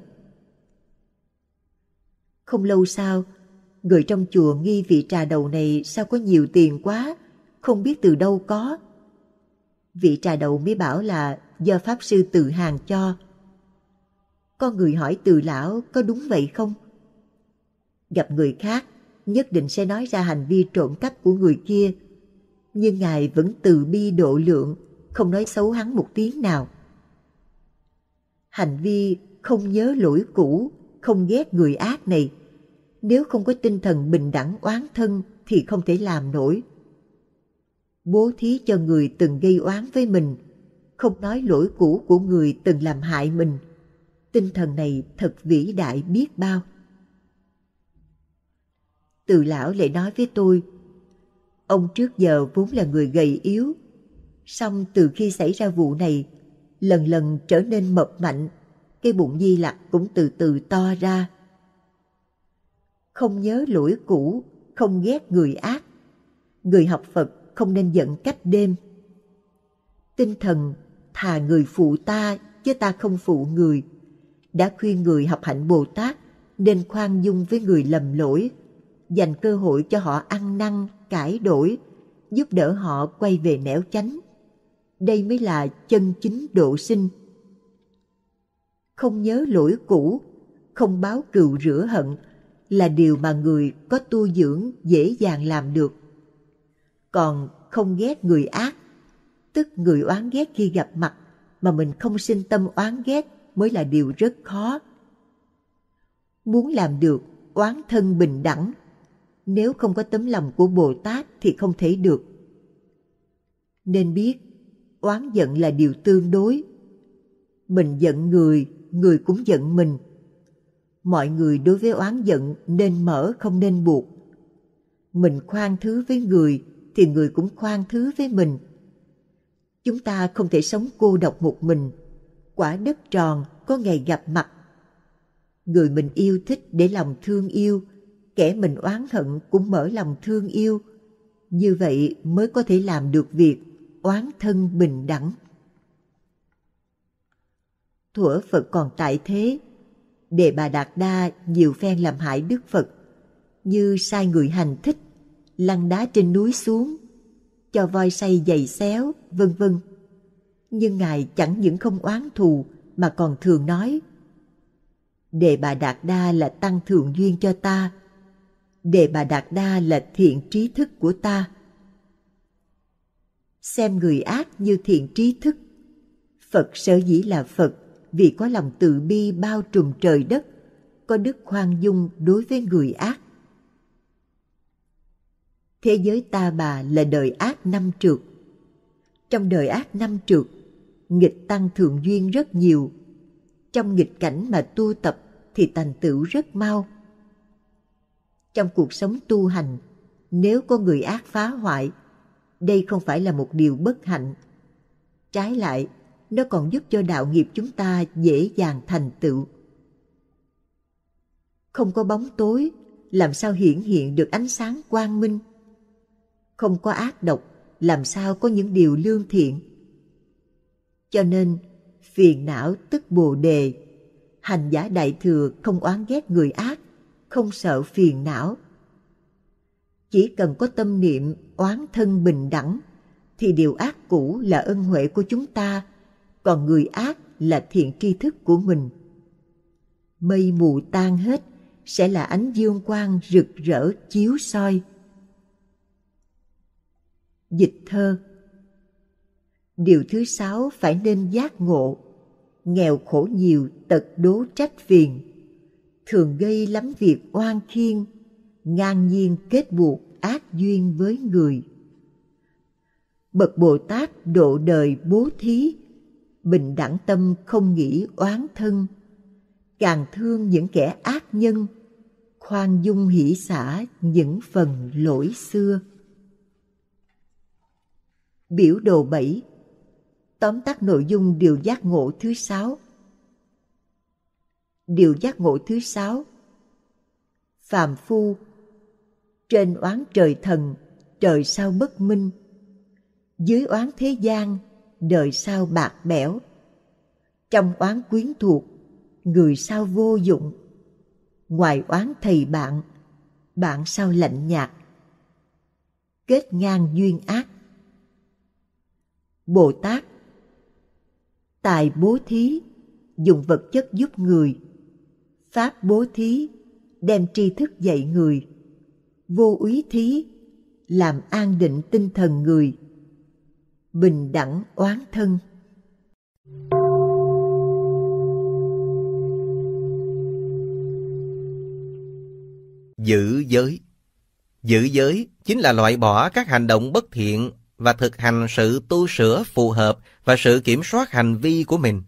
Không lâu sau, người trong chùa nghi vị trà đầu này sao có nhiều tiền quá, không biết từ đâu có. Vị trà đầu mới bảo là do Pháp Sư tự hàng cho, con người hỏi từ lão có đúng vậy không? Gặp người khác, nhất định sẽ nói ra hành vi trộm cắp của người kia. Nhưng Ngài vẫn từ bi độ lượng, không nói xấu hắn một tiếng nào. Hành vi không nhớ lỗi cũ, không ghét người ác này. Nếu không có tinh thần bình đẳng oán thân thì không thể làm nổi. Bố thí cho người từng gây oán với mình, không nói lỗi cũ của người từng làm hại mình – tinh thần này thật vĩ đại biết bao từ lão lại nói với tôi ông trước giờ vốn là người gầy yếu song từ khi xảy ra vụ này lần lần trở nên mập mạnh cái bụng di lặc cũng từ từ to ra không nhớ lỗi cũ không ghét người ác người học phật không nên giận cách đêm tinh thần thà người phụ ta chứ ta không phụ người đã khuyên người học hạnh Bồ Tát nên khoan dung với người lầm lỗi, dành cơ hội cho họ ăn năn, cải đổi, giúp đỡ họ quay về nẻo chánh. Đây mới là chân chính độ sinh. Không nhớ lỗi cũ, không báo cừu rửa hận là điều mà người có tu dưỡng dễ dàng làm được. Còn không ghét người ác, tức người oán ghét khi gặp mặt mà mình không sinh tâm oán ghét mới là điều rất khó. Muốn làm được oán thân bình đẳng, nếu không có tấm lòng của Bồ Tát thì không thể được. Nên biết, oán giận là điều tương đối. Mình giận người, người cũng giận mình. Mọi người đối với oán giận nên mở không nên buộc. Mình khoan thứ với người thì người cũng khoan thứ với mình. Chúng ta không thể sống cô độc một mình quả đất tròn có ngày gặp mặt. Người mình yêu thích để lòng thương yêu, kẻ mình oán hận cũng mở lòng thương yêu. Như vậy mới có thể làm được việc oán thân bình đẳng. Thuở Phật còn tại thế, Đề Bà Đạt Đa nhiều phen làm hại Đức Phật, như sai người hành thích, lăn đá trên núi xuống, cho voi say giày xéo, vân vân nhưng Ngài chẳng những không oán thù mà còn thường nói Đề bà Đạt Đa là tăng thường duyên cho ta. Đề bà Đạt Đa là thiện trí thức của ta. Xem người ác như thiện trí thức. Phật sở dĩ là Phật vì có lòng từ bi bao trùm trời đất, có đức khoan dung đối với người ác. Thế giới ta bà là đời ác năm trượt. Trong đời ác năm trượt, nghịch tăng thường duyên rất nhiều. Trong nghịch cảnh mà tu tập thì thành tựu rất mau. Trong cuộc sống tu hành, nếu có người ác phá hoại, đây không phải là một điều bất hạnh. Trái lại, nó còn giúp cho đạo nghiệp chúng ta dễ dàng thành tựu. Không có bóng tối, làm sao hiển hiện được ánh sáng quang minh? Không có ác độc, làm sao có những điều lương thiện? Cho nên, phiền não tức bồ đề. Hành giả đại thừa không oán ghét người ác, không sợ phiền não. Chỉ cần có tâm niệm oán thân bình đẳng, thì điều ác cũ là ân huệ của chúng ta, còn người ác là thiện tri thức của mình. Mây mù tan hết, sẽ là ánh dương quang rực rỡ chiếu soi. Dịch thơ Điều thứ sáu phải nên giác ngộ. Nghèo khổ nhiều tật đố trách phiền. Thường gây lắm việc oan khiên. Ngang nhiên kết buộc ác duyên với người. Bậc Bồ Tát độ đời bố thí. Bình đẳng tâm không nghĩ oán thân. Càng thương những kẻ ác nhân. Khoan dung hỷ xả những phần lỗi xưa biểu đồ bảy tóm tắt nội dung điều giác ngộ thứ sáu. Điều giác ngộ thứ sáu Phạm phu Trên oán trời thần, trời sao bất minh Dưới oán thế gian, đời sao bạc bẽo Trong oán quyến thuộc, người sao vô dụng Ngoài oán thầy bạn, bạn sao lạnh nhạt Kết ngang duyên ác Bồ Tát tài bố thí dùng vật chất giúp người pháp bố thí đem tri thức dạy người vô úy thí làm an định tinh thần người bình đẳng oán thân giữ giới giữ giới chính là loại bỏ các hành động bất thiện và thực hành sự tu sửa phù hợp và sự kiểm soát hành vi của mình.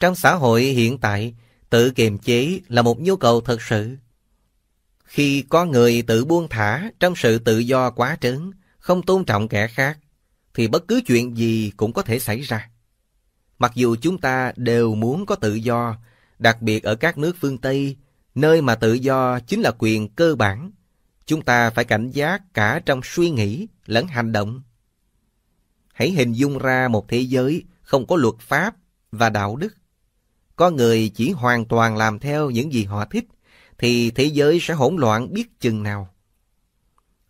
Trong xã hội hiện tại, tự kiềm chế là một nhu cầu thật sự. Khi có người tự buông thả trong sự tự do quá trớn, không tôn trọng kẻ khác, thì bất cứ chuyện gì cũng có thể xảy ra. Mặc dù chúng ta đều muốn có tự do, đặc biệt ở các nước phương Tây, nơi mà tự do chính là quyền cơ bản Chúng ta phải cảnh giác cả trong suy nghĩ lẫn hành động. Hãy hình dung ra một thế giới không có luật pháp và đạo đức. Có người chỉ hoàn toàn làm theo những gì họ thích, thì thế giới sẽ hỗn loạn biết chừng nào.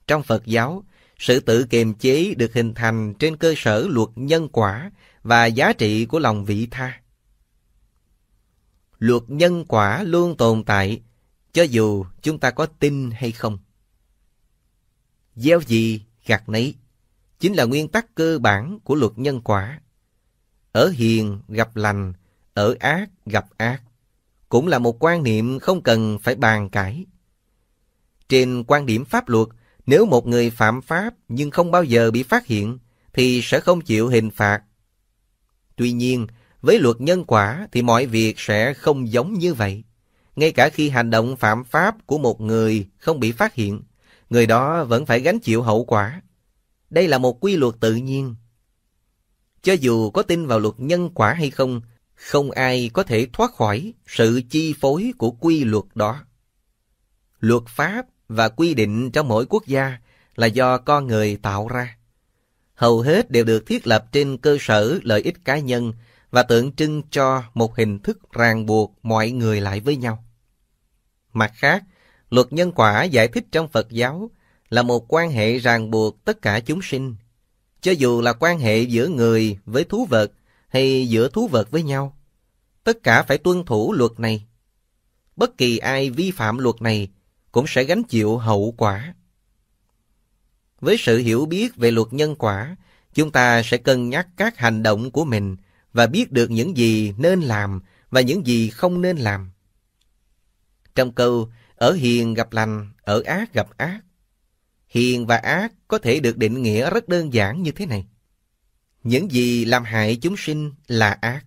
Trong Phật giáo, sự tự kiềm chế được hình thành trên cơ sở luật nhân quả và giá trị của lòng vị tha. Luật nhân quả luôn tồn tại, cho dù chúng ta có tin hay không gieo gì gặt nấy, chính là nguyên tắc cơ bản của luật nhân quả. Ở hiền gặp lành, ở ác gặp ác, cũng là một quan niệm không cần phải bàn cãi. Trên quan điểm pháp luật, nếu một người phạm pháp nhưng không bao giờ bị phát hiện, thì sẽ không chịu hình phạt. Tuy nhiên, với luật nhân quả thì mọi việc sẽ không giống như vậy. Ngay cả khi hành động phạm pháp của một người không bị phát hiện, người đó vẫn phải gánh chịu hậu quả. Đây là một quy luật tự nhiên. Cho dù có tin vào luật nhân quả hay không, không ai có thể thoát khỏi sự chi phối của quy luật đó. Luật pháp và quy định trong mỗi quốc gia là do con người tạo ra. Hầu hết đều được thiết lập trên cơ sở lợi ích cá nhân và tượng trưng cho một hình thức ràng buộc mọi người lại với nhau. Mặt khác, Luật nhân quả giải thích trong Phật giáo là một quan hệ ràng buộc tất cả chúng sinh. Cho dù là quan hệ giữa người với thú vật hay giữa thú vật với nhau, tất cả phải tuân thủ luật này. Bất kỳ ai vi phạm luật này cũng sẽ gánh chịu hậu quả. Với sự hiểu biết về luật nhân quả, chúng ta sẽ cân nhắc các hành động của mình và biết được những gì nên làm và những gì không nên làm. Trong câu ở hiền gặp lành, ở ác gặp ác. Hiền và ác có thể được định nghĩa rất đơn giản như thế này. Những gì làm hại chúng sinh là ác.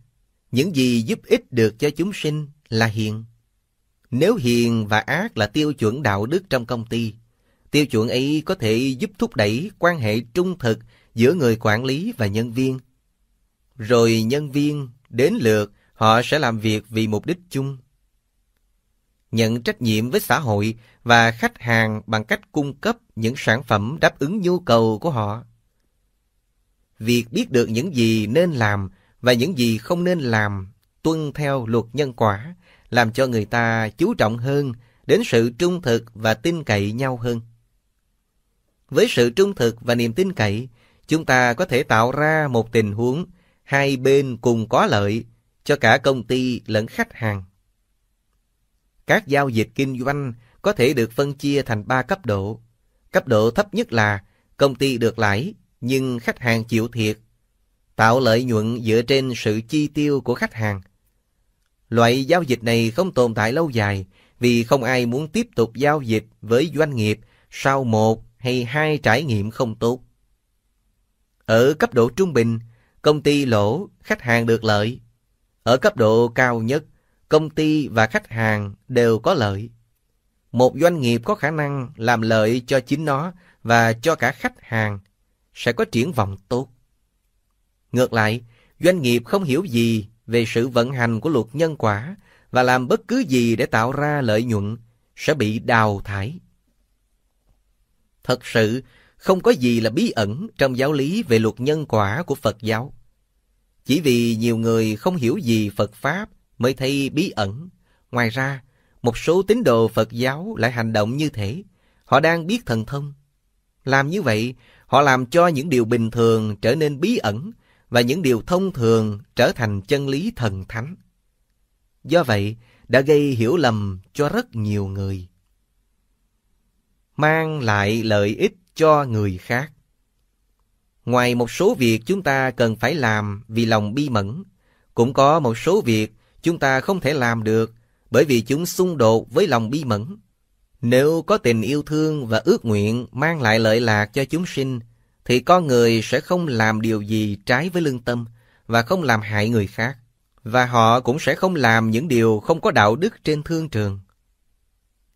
Những gì giúp ích được cho chúng sinh là hiền. Nếu hiền và ác là tiêu chuẩn đạo đức trong công ty, tiêu chuẩn ấy có thể giúp thúc đẩy quan hệ trung thực giữa người quản lý và nhân viên. Rồi nhân viên, đến lượt, họ sẽ làm việc vì mục đích chung nhận trách nhiệm với xã hội và khách hàng bằng cách cung cấp những sản phẩm đáp ứng nhu cầu của họ. Việc biết được những gì nên làm và những gì không nên làm tuân theo luật nhân quả làm cho người ta chú trọng hơn đến sự trung thực và tin cậy nhau hơn. Với sự trung thực và niềm tin cậy, chúng ta có thể tạo ra một tình huống hai bên cùng có lợi cho cả công ty lẫn khách hàng. Các giao dịch kinh doanh có thể được phân chia thành 3 cấp độ. Cấp độ thấp nhất là công ty được lãi nhưng khách hàng chịu thiệt, tạo lợi nhuận dựa trên sự chi tiêu của khách hàng. Loại giao dịch này không tồn tại lâu dài vì không ai muốn tiếp tục giao dịch với doanh nghiệp sau một hay hai trải nghiệm không tốt. Ở cấp độ trung bình, công ty lỗ, khách hàng được lợi. Ở cấp độ cao nhất, công ty và khách hàng đều có lợi. Một doanh nghiệp có khả năng làm lợi cho chính nó và cho cả khách hàng sẽ có triển vọng tốt. Ngược lại, doanh nghiệp không hiểu gì về sự vận hành của luật nhân quả và làm bất cứ gì để tạo ra lợi nhuận sẽ bị đào thải. Thật sự, không có gì là bí ẩn trong giáo lý về luật nhân quả của Phật giáo. Chỉ vì nhiều người không hiểu gì Phật Pháp mới thấy bí ẩn. Ngoài ra, một số tín đồ Phật giáo lại hành động như thế. Họ đang biết thần thông. Làm như vậy, họ làm cho những điều bình thường trở nên bí ẩn và những điều thông thường trở thành chân lý thần thánh. Do vậy, đã gây hiểu lầm cho rất nhiều người. Mang lại lợi ích cho người khác Ngoài một số việc chúng ta cần phải làm vì lòng bi mẫn, cũng có một số việc chúng ta không thể làm được bởi vì chúng xung đột với lòng bi mẫn. Nếu có tình yêu thương và ước nguyện mang lại lợi lạc cho chúng sinh, thì con người sẽ không làm điều gì trái với lương tâm và không làm hại người khác. Và họ cũng sẽ không làm những điều không có đạo đức trên thương trường.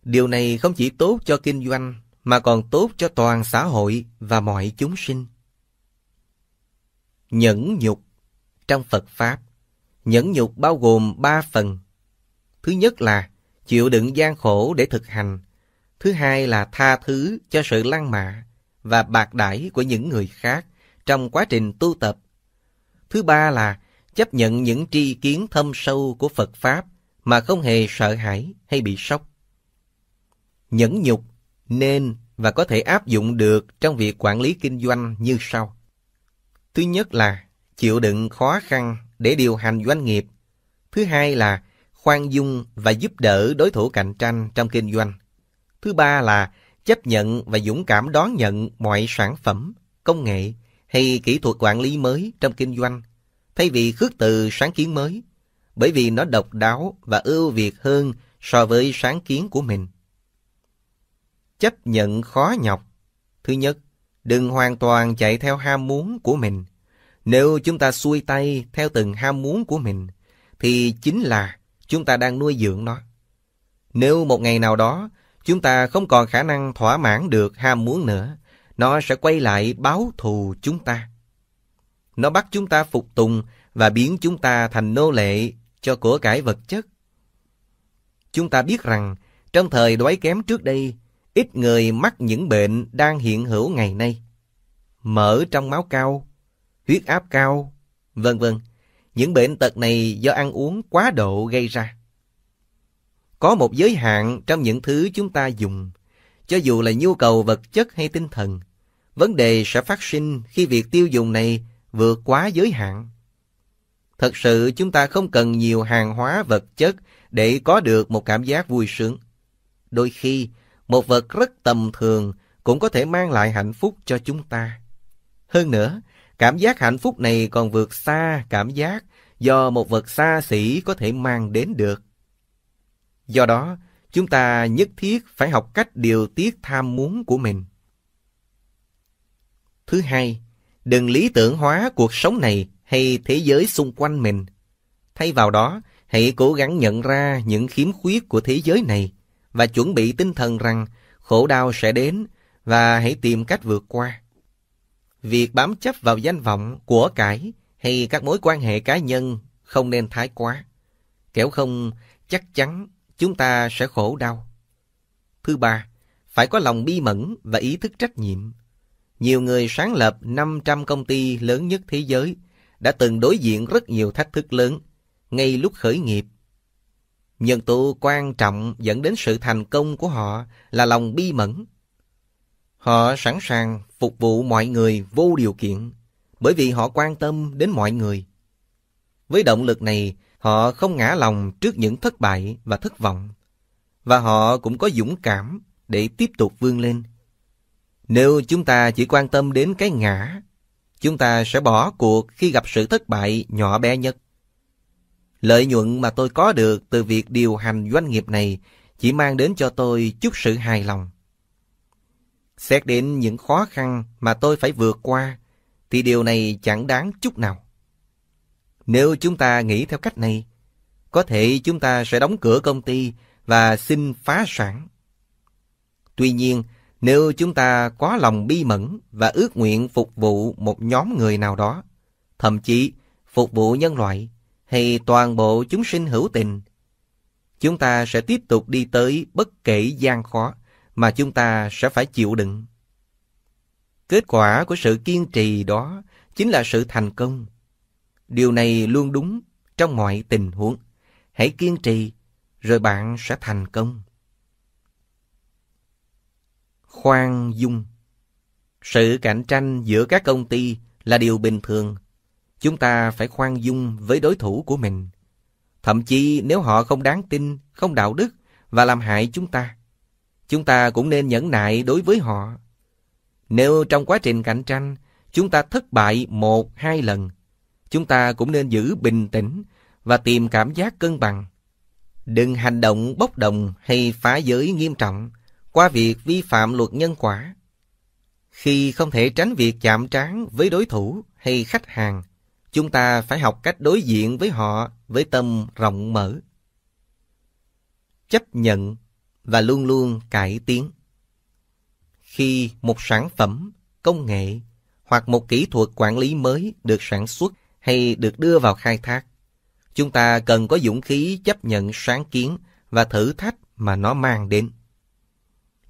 Điều này không chỉ tốt cho kinh doanh, mà còn tốt cho toàn xã hội và mọi chúng sinh. Nhẫn nhục trong Phật Pháp Nhẫn nhục bao gồm ba phần. Thứ nhất là chịu đựng gian khổ để thực hành. Thứ hai là tha thứ cho sự lăng mạ và bạc đãi của những người khác trong quá trình tu tập. Thứ ba là chấp nhận những tri kiến thâm sâu của Phật Pháp mà không hề sợ hãi hay bị sốc. Nhẫn nhục nên và có thể áp dụng được trong việc quản lý kinh doanh như sau. Thứ nhất là chịu đựng khó khăn để điều hành doanh nghiệp. Thứ hai là khoan dung và giúp đỡ đối thủ cạnh tranh trong kinh doanh. Thứ ba là chấp nhận và dũng cảm đón nhận mọi sản phẩm, công nghệ hay kỹ thuật quản lý mới trong kinh doanh, thay vì khước từ sáng kiến mới, bởi vì nó độc đáo và ưu việt hơn so với sáng kiến của mình. Chấp nhận khó nhọc Thứ nhất, đừng hoàn toàn chạy theo ham muốn của mình – nếu chúng ta xuôi tay theo từng ham muốn của mình, thì chính là chúng ta đang nuôi dưỡng nó. Nếu một ngày nào đó, chúng ta không còn khả năng thỏa mãn được ham muốn nữa, nó sẽ quay lại báo thù chúng ta. Nó bắt chúng ta phục tùng và biến chúng ta thành nô lệ cho của cải vật chất. Chúng ta biết rằng, trong thời đói kém trước đây, ít người mắc những bệnh đang hiện hữu ngày nay. Mỡ trong máu cao, huyết áp cao, vân vân. Những bệnh tật này do ăn uống quá độ gây ra. Có một giới hạn trong những thứ chúng ta dùng, cho dù là nhu cầu vật chất hay tinh thần, vấn đề sẽ phát sinh khi việc tiêu dùng này vượt quá giới hạn. Thật sự chúng ta không cần nhiều hàng hóa vật chất để có được một cảm giác vui sướng. Đôi khi, một vật rất tầm thường cũng có thể mang lại hạnh phúc cho chúng ta. Hơn nữa, Cảm giác hạnh phúc này còn vượt xa cảm giác do một vật xa xỉ có thể mang đến được. Do đó, chúng ta nhất thiết phải học cách điều tiết tham muốn của mình. Thứ hai, đừng lý tưởng hóa cuộc sống này hay thế giới xung quanh mình. Thay vào đó, hãy cố gắng nhận ra những khiếm khuyết của thế giới này và chuẩn bị tinh thần rằng khổ đau sẽ đến và hãy tìm cách vượt qua việc bám chấp vào danh vọng, của cải hay các mối quan hệ cá nhân không nên thái quá. Kẻo không, chắc chắn chúng ta sẽ khổ đau. Thứ ba, phải có lòng bi mẫn và ý thức trách nhiệm. Nhiều người sáng lập 500 công ty lớn nhất thế giới đã từng đối diện rất nhiều thách thức lớn ngay lúc khởi nghiệp. Nhân tố quan trọng dẫn đến sự thành công của họ là lòng bi mẫn Họ sẵn sàng phục vụ mọi người vô điều kiện, bởi vì họ quan tâm đến mọi người. Với động lực này, họ không ngã lòng trước những thất bại và thất vọng, và họ cũng có dũng cảm để tiếp tục vươn lên. Nếu chúng ta chỉ quan tâm đến cái ngã, chúng ta sẽ bỏ cuộc khi gặp sự thất bại nhỏ bé nhất. Lợi nhuận mà tôi có được từ việc điều hành doanh nghiệp này chỉ mang đến cho tôi chút sự hài lòng. Xét đến những khó khăn mà tôi phải vượt qua, thì điều này chẳng đáng chút nào. Nếu chúng ta nghĩ theo cách này, có thể chúng ta sẽ đóng cửa công ty và xin phá sản. Tuy nhiên, nếu chúng ta có lòng bi mẫn và ước nguyện phục vụ một nhóm người nào đó, thậm chí phục vụ nhân loại hay toàn bộ chúng sinh hữu tình, chúng ta sẽ tiếp tục đi tới bất kể gian khó mà chúng ta sẽ phải chịu đựng. Kết quả của sự kiên trì đó chính là sự thành công. Điều này luôn đúng trong mọi tình huống. Hãy kiên trì, rồi bạn sẽ thành công. Khoan dung Sự cạnh tranh giữa các công ty là điều bình thường. Chúng ta phải khoan dung với đối thủ của mình. Thậm chí nếu họ không đáng tin, không đạo đức và làm hại chúng ta, chúng ta cũng nên nhẫn nại đối với họ. Nếu trong quá trình cạnh tranh, chúng ta thất bại một, hai lần, chúng ta cũng nên giữ bình tĩnh và tìm cảm giác cân bằng. Đừng hành động bốc đồng hay phá giới nghiêm trọng qua việc vi phạm luật nhân quả. Khi không thể tránh việc chạm trán với đối thủ hay khách hàng, chúng ta phải học cách đối diện với họ với tâm rộng mở. Chấp nhận và luôn luôn cải tiến. Khi một sản phẩm, công nghệ hoặc một kỹ thuật quản lý mới được sản xuất hay được đưa vào khai thác, chúng ta cần có dũng khí chấp nhận sáng kiến và thử thách mà nó mang đến.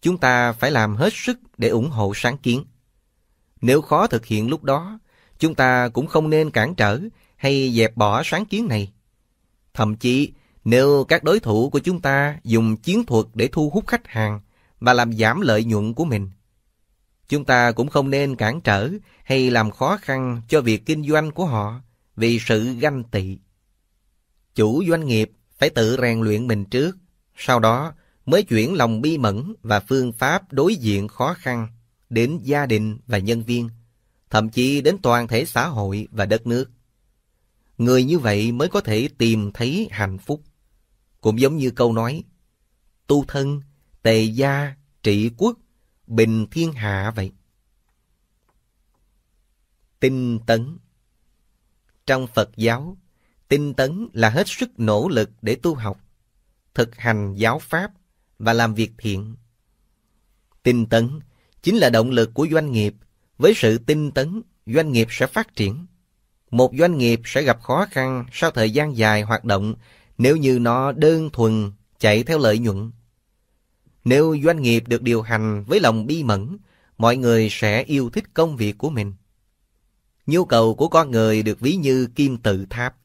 Chúng ta phải làm hết sức để ủng hộ sáng kiến. Nếu khó thực hiện lúc đó, chúng ta cũng không nên cản trở hay dẹp bỏ sáng kiến này. Thậm chí nếu các đối thủ của chúng ta dùng chiến thuật để thu hút khách hàng và làm giảm lợi nhuận của mình, chúng ta cũng không nên cản trở hay làm khó khăn cho việc kinh doanh của họ vì sự ganh tị. Chủ doanh nghiệp phải tự rèn luyện mình trước, sau đó mới chuyển lòng bi mẫn và phương pháp đối diện khó khăn đến gia đình và nhân viên, thậm chí đến toàn thể xã hội và đất nước. Người như vậy mới có thể tìm thấy hạnh phúc. Cũng giống như câu nói, tu thân, tề gia, trị quốc, bình thiên hạ vậy. Tinh tấn Trong Phật giáo, tinh tấn là hết sức nỗ lực để tu học, thực hành giáo pháp và làm việc thiện. Tinh tấn chính là động lực của doanh nghiệp. Với sự tinh tấn, doanh nghiệp sẽ phát triển. Một doanh nghiệp sẽ gặp khó khăn sau thời gian dài hoạt động nếu như nó đơn thuần chạy theo lợi nhuận. Nếu doanh nghiệp được điều hành với lòng bi mẫn, mọi người sẽ yêu thích công việc của mình. Nhu cầu của con người được ví như kim tự tháp.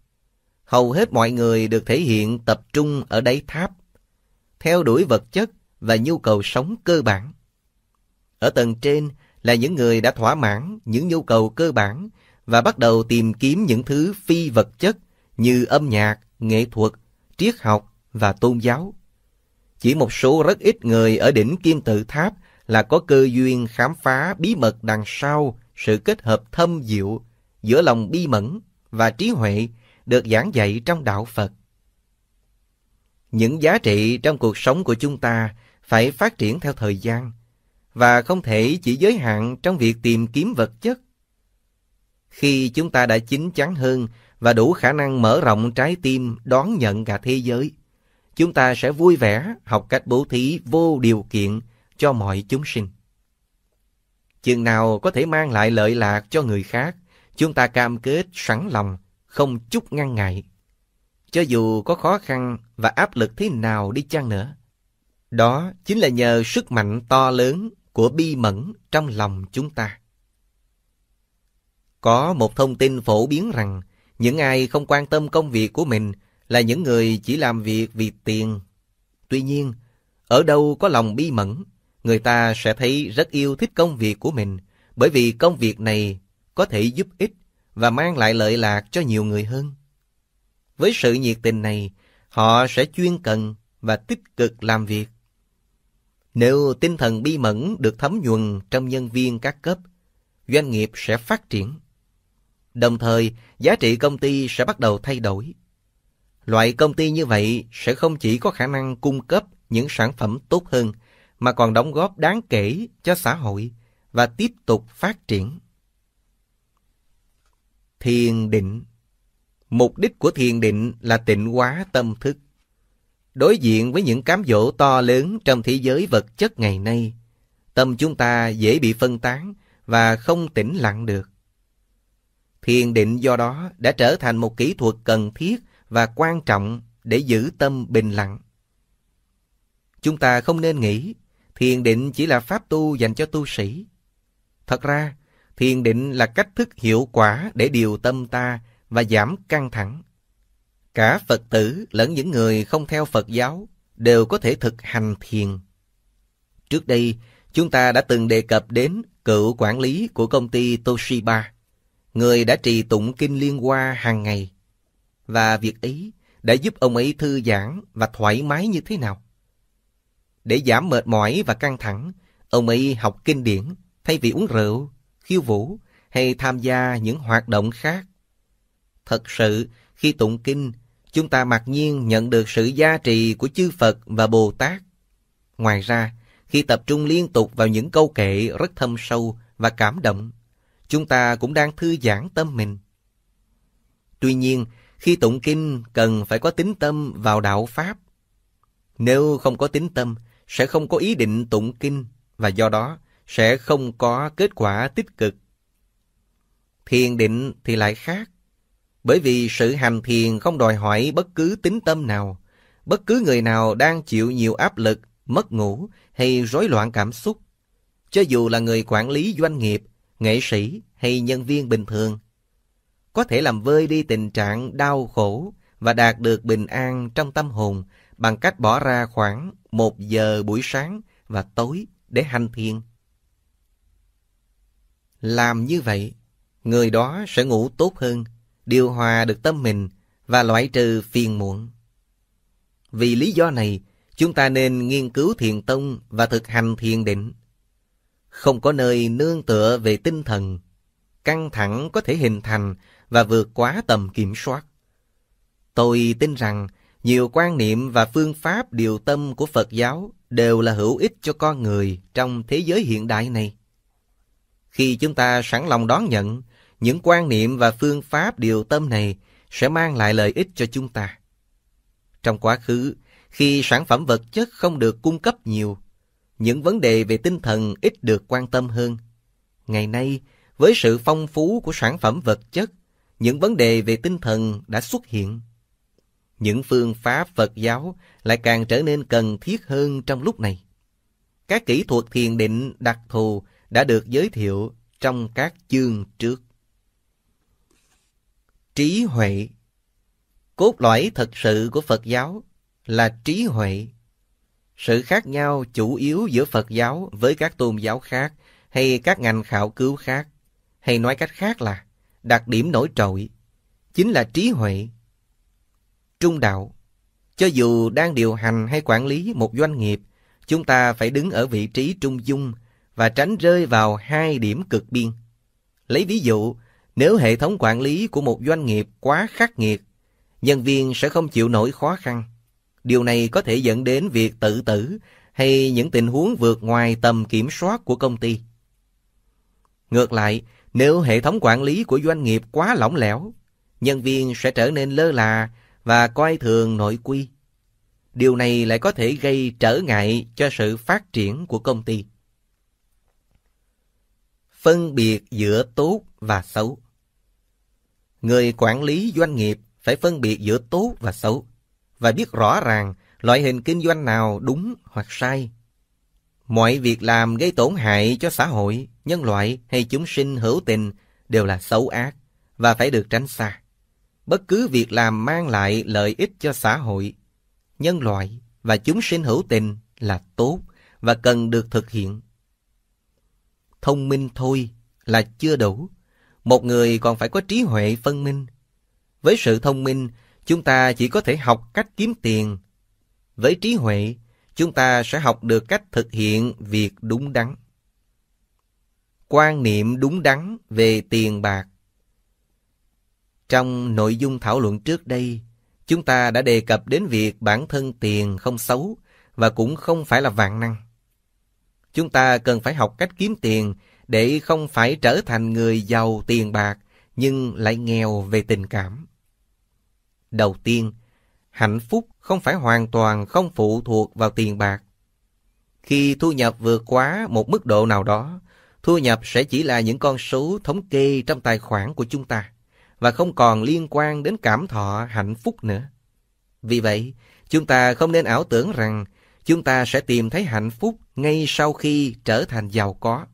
Hầu hết mọi người được thể hiện tập trung ở đáy tháp, theo đuổi vật chất và nhu cầu sống cơ bản. Ở tầng trên là những người đã thỏa mãn những nhu cầu cơ bản và bắt đầu tìm kiếm những thứ phi vật chất như âm nhạc, nghệ thuật, triết học và tôn giáo. Chỉ một số rất ít người ở đỉnh Kim Tự Tháp là có cơ duyên khám phá bí mật đằng sau sự kết hợp thâm diệu giữa lòng bi mẫn và trí huệ được giảng dạy trong đạo Phật. Những giá trị trong cuộc sống của chúng ta phải phát triển theo thời gian và không thể chỉ giới hạn trong việc tìm kiếm vật chất. Khi chúng ta đã chín chắn hơn và đủ khả năng mở rộng trái tim đón nhận cả thế giới. Chúng ta sẽ vui vẻ học cách bố thí vô điều kiện cho mọi chúng sinh. Chừng nào có thể mang lại lợi lạc cho người khác, chúng ta cam kết sẵn lòng, không chút ngăn ngại. Cho dù có khó khăn và áp lực thế nào đi chăng nữa. Đó chính là nhờ sức mạnh to lớn của bi mẫn trong lòng chúng ta. Có một thông tin phổ biến rằng những ai không quan tâm công việc của mình là những người chỉ làm việc vì tiền. Tuy nhiên, ở đâu có lòng bi mẫn, người ta sẽ thấy rất yêu thích công việc của mình, bởi vì công việc này có thể giúp ích và mang lại lợi lạc cho nhiều người hơn. Với sự nhiệt tình này, họ sẽ chuyên cần và tích cực làm việc. Nếu tinh thần bi mẫn được thấm nhuần trong nhân viên các cấp, doanh nghiệp sẽ phát triển. Đồng thời, giá trị công ty sẽ bắt đầu thay đổi. Loại công ty như vậy sẽ không chỉ có khả năng cung cấp những sản phẩm tốt hơn, mà còn đóng góp đáng kể cho xã hội và tiếp tục phát triển. Thiền định Mục đích của thiền định là tịnh hóa tâm thức. Đối diện với những cám dỗ to lớn trong thế giới vật chất ngày nay, tâm chúng ta dễ bị phân tán và không tĩnh lặng được. Thiền định do đó đã trở thành một kỹ thuật cần thiết và quan trọng để giữ tâm bình lặng. Chúng ta không nên nghĩ thiền định chỉ là pháp tu dành cho tu sĩ. Thật ra, thiền định là cách thức hiệu quả để điều tâm ta và giảm căng thẳng. Cả Phật tử lẫn những người không theo Phật giáo đều có thể thực hành thiền. Trước đây, chúng ta đã từng đề cập đến cựu quản lý của công ty Toshiba người đã trì tụng kinh liên hoa hàng ngày. Và việc ấy đã giúp ông ấy thư giãn và thoải mái như thế nào? Để giảm mệt mỏi và căng thẳng, ông ấy học kinh điển thay vì uống rượu, khiêu vũ hay tham gia những hoạt động khác. Thật sự, khi tụng kinh, chúng ta mặc nhiên nhận được sự gia trì của chư Phật và Bồ Tát. Ngoài ra, khi tập trung liên tục vào những câu kệ rất thâm sâu và cảm động, chúng ta cũng đang thư giãn tâm mình. Tuy nhiên, khi tụng kinh cần phải có tính tâm vào đạo Pháp. Nếu không có tính tâm, sẽ không có ý định tụng kinh và do đó sẽ không có kết quả tích cực. Thiền định thì lại khác, bởi vì sự hành thiền không đòi hỏi bất cứ tính tâm nào. Bất cứ người nào đang chịu nhiều áp lực, mất ngủ hay rối loạn cảm xúc, cho dù là người quản lý doanh nghiệp nghệ sĩ hay nhân viên bình thường, có thể làm vơi đi tình trạng đau khổ và đạt được bình an trong tâm hồn bằng cách bỏ ra khoảng một giờ buổi sáng và tối để hành thiền. Làm như vậy, người đó sẽ ngủ tốt hơn, điều hòa được tâm mình và loại trừ phiền muộn. Vì lý do này, chúng ta nên nghiên cứu thiền tông và thực hành thiền định không có nơi nương tựa về tinh thần, căng thẳng có thể hình thành và vượt quá tầm kiểm soát. Tôi tin rằng nhiều quan niệm và phương pháp điều tâm của Phật giáo đều là hữu ích cho con người trong thế giới hiện đại này. Khi chúng ta sẵn lòng đón nhận, những quan niệm và phương pháp điều tâm này sẽ mang lại lợi ích cho chúng ta. Trong quá khứ, khi sản phẩm vật chất không được cung cấp nhiều, những vấn đề về tinh thần ít được quan tâm hơn. Ngày nay, với sự phong phú của sản phẩm vật chất, những vấn đề về tinh thần đã xuất hiện. Những phương pháp Phật giáo lại càng trở nên cần thiết hơn trong lúc này. Các kỹ thuật thiền định đặc thù đã được giới thiệu trong các chương trước. Trí huệ Cốt lõi thật sự của Phật giáo là trí huệ. Sự khác nhau chủ yếu giữa Phật giáo với các tôn giáo khác hay các ngành khảo cứu khác, hay nói cách khác là đặc điểm nổi trội, chính là trí huệ. Trung đạo, cho dù đang điều hành hay quản lý một doanh nghiệp, chúng ta phải đứng ở vị trí trung dung và tránh rơi vào hai điểm cực biên. Lấy ví dụ, nếu hệ thống quản lý của một doanh nghiệp quá khắc nghiệt, nhân viên sẽ không chịu nổi khó khăn. Điều này có thể dẫn đến việc tự tử hay những tình huống vượt ngoài tầm kiểm soát của công ty. Ngược lại, nếu hệ thống quản lý của doanh nghiệp quá lỏng lẻo, nhân viên sẽ trở nên lơ là và coi thường nội quy. Điều này lại có thể gây trở ngại cho sự phát triển của công ty. Phân biệt giữa tốt và xấu Người quản lý doanh nghiệp phải phân biệt giữa tốt và xấu và biết rõ ràng loại hình kinh doanh nào đúng hoặc sai. Mọi việc làm gây tổn hại cho xã hội, nhân loại hay chúng sinh hữu tình đều là xấu ác và phải được tránh xa. Bất cứ việc làm mang lại lợi ích cho xã hội, nhân loại và chúng sinh hữu tình là tốt và cần được thực hiện. Thông minh thôi là chưa đủ, một người còn phải có trí huệ phân minh. Với sự thông minh, chúng ta chỉ có thể học cách kiếm tiền. Với trí huệ, chúng ta sẽ học được cách thực hiện việc đúng đắn. Quan niệm đúng đắn về tiền bạc Trong nội dung thảo luận trước đây, chúng ta đã đề cập đến việc bản thân tiền không xấu và cũng không phải là vạn năng. Chúng ta cần phải học cách kiếm tiền để không phải trở thành người giàu tiền bạc nhưng lại nghèo về tình cảm. Đầu tiên, hạnh phúc không phải hoàn toàn không phụ thuộc vào tiền bạc. Khi thu nhập vượt quá một mức độ nào đó, thu nhập sẽ chỉ là những con số thống kê trong tài khoản của chúng ta và không còn liên quan đến cảm thọ hạnh phúc nữa. Vì vậy, chúng ta không nên ảo tưởng rằng chúng ta sẽ tìm thấy hạnh phúc ngay sau khi trở thành giàu có.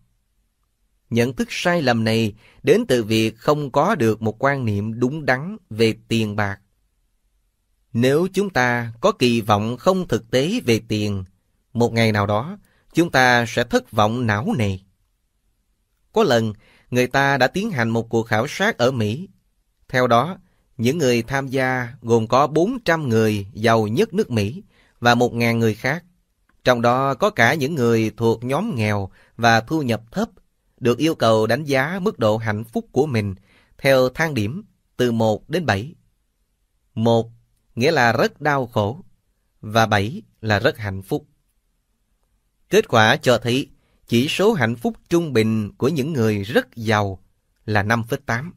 Nhận thức sai lầm này đến từ việc không có được một quan niệm đúng đắn về tiền bạc nếu chúng ta có kỳ vọng không thực tế về tiền, một ngày nào đó chúng ta sẽ thất vọng não nề. Có lần, người ta đã tiến hành một cuộc khảo sát ở Mỹ. Theo đó, những người tham gia gồm có 400 người giàu nhất nước Mỹ và 1.000 người khác. Trong đó có cả những người thuộc nhóm nghèo và thu nhập thấp, được yêu cầu đánh giá mức độ hạnh phúc của mình theo thang điểm từ 1 đến 7. 1 nghĩa là rất đau khổ, và bảy là rất hạnh phúc. Kết quả cho thấy chỉ số hạnh phúc trung bình của những người rất giàu là 5,8.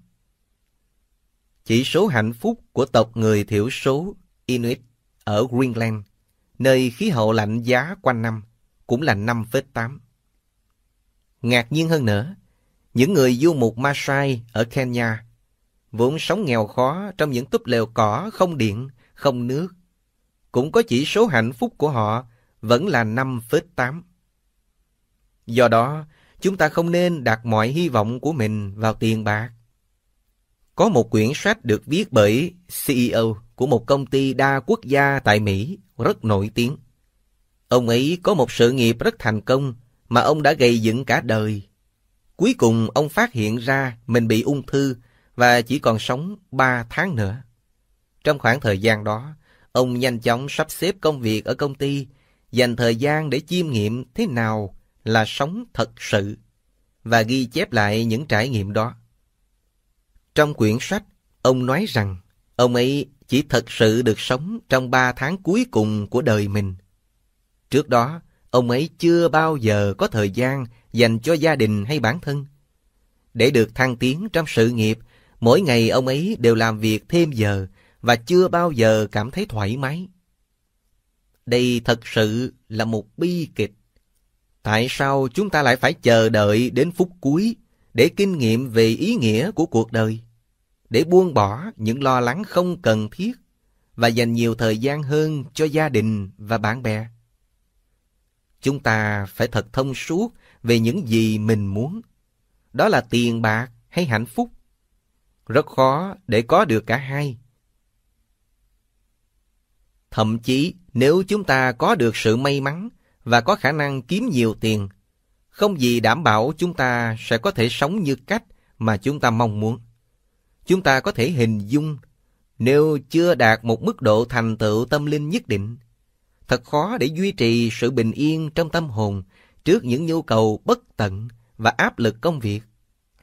Chỉ số hạnh phúc của tộc người thiểu số Inuit ở Greenland, nơi khí hậu lạnh giá quanh năm, cũng là 5,8. Ngạc nhiên hơn nữa, những người du mục Maasai ở Kenya, vốn sống nghèo khó trong những túp lều cỏ không điện không nước, cũng có chỉ số hạnh phúc của họ vẫn là 5,8. Do đó, chúng ta không nên đặt mọi hy vọng của mình vào tiền bạc. Có một quyển sách được viết bởi CEO của một công ty đa quốc gia tại Mỹ rất nổi tiếng. Ông ấy có một sự nghiệp rất thành công mà ông đã gây dựng cả đời. Cuối cùng ông phát hiện ra mình bị ung thư và chỉ còn sống 3 tháng nữa. Trong khoảng thời gian đó, ông nhanh chóng sắp xếp công việc ở công ty, dành thời gian để chiêm nghiệm thế nào là sống thật sự và ghi chép lại những trải nghiệm đó. Trong quyển sách, ông nói rằng ông ấy chỉ thật sự được sống trong ba tháng cuối cùng của đời mình. Trước đó, ông ấy chưa bao giờ có thời gian dành cho gia đình hay bản thân. Để được thăng tiến trong sự nghiệp, mỗi ngày ông ấy đều làm việc thêm giờ và chưa bao giờ cảm thấy thoải mái. Đây thật sự là một bi kịch. Tại sao chúng ta lại phải chờ đợi đến phút cuối để kinh nghiệm về ý nghĩa của cuộc đời, để buông bỏ những lo lắng không cần thiết và dành nhiều thời gian hơn cho gia đình và bạn bè? Chúng ta phải thật thông suốt về những gì mình muốn. Đó là tiền bạc hay hạnh phúc. Rất khó để có được cả hai. Thậm chí nếu chúng ta có được sự may mắn và có khả năng kiếm nhiều tiền, không gì đảm bảo chúng ta sẽ có thể sống như cách mà chúng ta mong muốn. Chúng ta có thể hình dung nếu chưa đạt một mức độ thành tựu tâm linh nhất định, thật khó để duy trì sự bình yên trong tâm hồn trước những nhu cầu bất tận và áp lực công việc.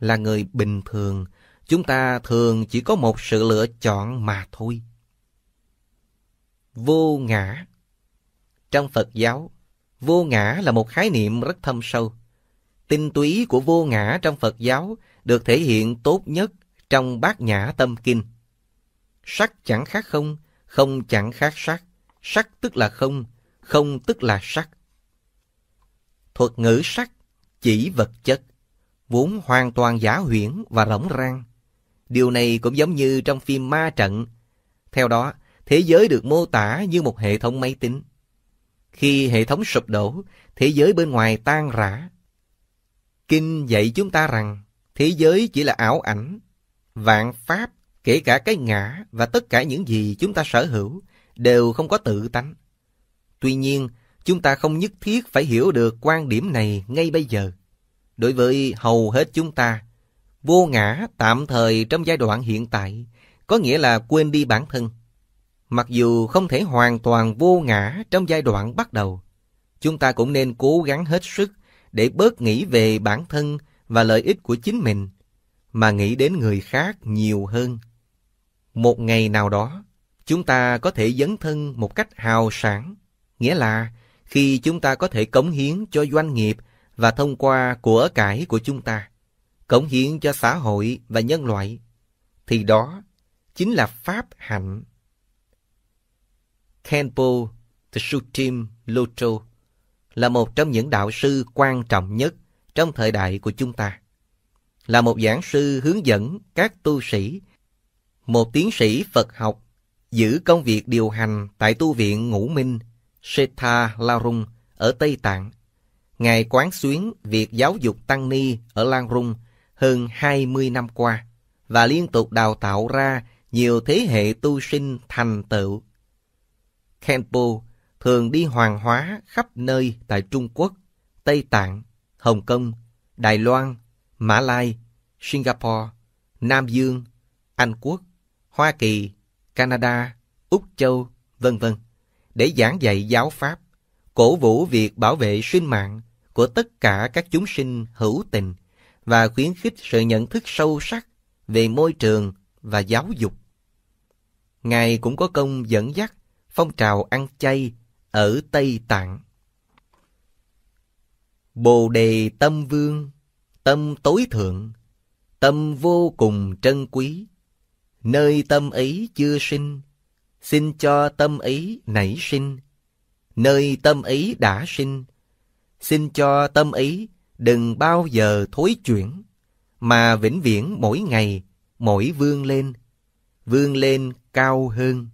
Là người bình thường, chúng ta thường chỉ có một sự lựa chọn mà thôi vô ngã. Trong Phật giáo, vô ngã là một khái niệm rất thâm sâu. Tinh túy của vô ngã trong Phật giáo được thể hiện tốt nhất trong Bát Nhã Tâm Kinh. Sắc chẳng khác không, không chẳng khác sắc, sắc tức là không, không tức là sắc. Thuật ngữ sắc chỉ vật chất, vốn hoàn toàn giả huyễn và rỗng rang. Điều này cũng giống như trong phim Ma Trận. Theo đó, thế giới được mô tả như một hệ thống máy tính. Khi hệ thống sụp đổ, thế giới bên ngoài tan rã. Kinh dạy chúng ta rằng thế giới chỉ là ảo ảnh, vạn pháp, kể cả cái ngã và tất cả những gì chúng ta sở hữu đều không có tự tánh. Tuy nhiên, chúng ta không nhất thiết phải hiểu được quan điểm này ngay bây giờ. Đối với hầu hết chúng ta, vô ngã tạm thời trong giai đoạn hiện tại có nghĩa là quên đi bản thân. Mặc dù không thể hoàn toàn vô ngã trong giai đoạn bắt đầu, chúng ta cũng nên cố gắng hết sức để bớt nghĩ về bản thân và lợi ích của chính mình, mà nghĩ đến người khác nhiều hơn. Một ngày nào đó, chúng ta có thể dấn thân một cách hào sản, nghĩa là khi chúng ta có thể cống hiến cho doanh nghiệp và thông qua của cải của chúng ta, cống hiến cho xã hội và nhân loại, thì đó chính là pháp hạnh. Kenpo Tsuchim Locho là một trong những đạo sư quan trọng nhất trong thời đại của chúng ta. Là một giảng sư hướng dẫn các tu sĩ, một tiến sĩ Phật học, giữ công việc điều hành tại tu viện Ngũ Minh, Setha Larung ở Tây Tạng. Ngài quán xuyến việc giáo dục Tăng Ni ở Lan Rung hơn 20 năm qua và liên tục đào tạo ra nhiều thế hệ tu sinh thành tựu Kenpo thường đi hoàng hóa khắp nơi tại Trung Quốc, Tây Tạng, Hồng Kông, Đài Loan, Mã Lai, Singapore, Nam Dương, Anh Quốc, Hoa Kỳ, Canada, Úc Châu, vân vân để giảng dạy giáo pháp, cổ vũ việc bảo vệ sinh mạng của tất cả các chúng sinh hữu tình và khuyến khích sự nhận thức sâu sắc về môi trường và giáo dục. Ngài cũng có công dẫn dắt phong trào ăn chay ở Tây Tạng. Bồ đề tâm vương, tâm tối thượng, tâm vô cùng trân quý. Nơi tâm ấy chưa sinh, xin cho tâm ấy nảy sinh. Nơi tâm ấy đã sinh, xin cho tâm ấy đừng bao giờ thối chuyển, mà vĩnh viễn mỗi ngày, mỗi vươn lên, vươn lên cao hơn.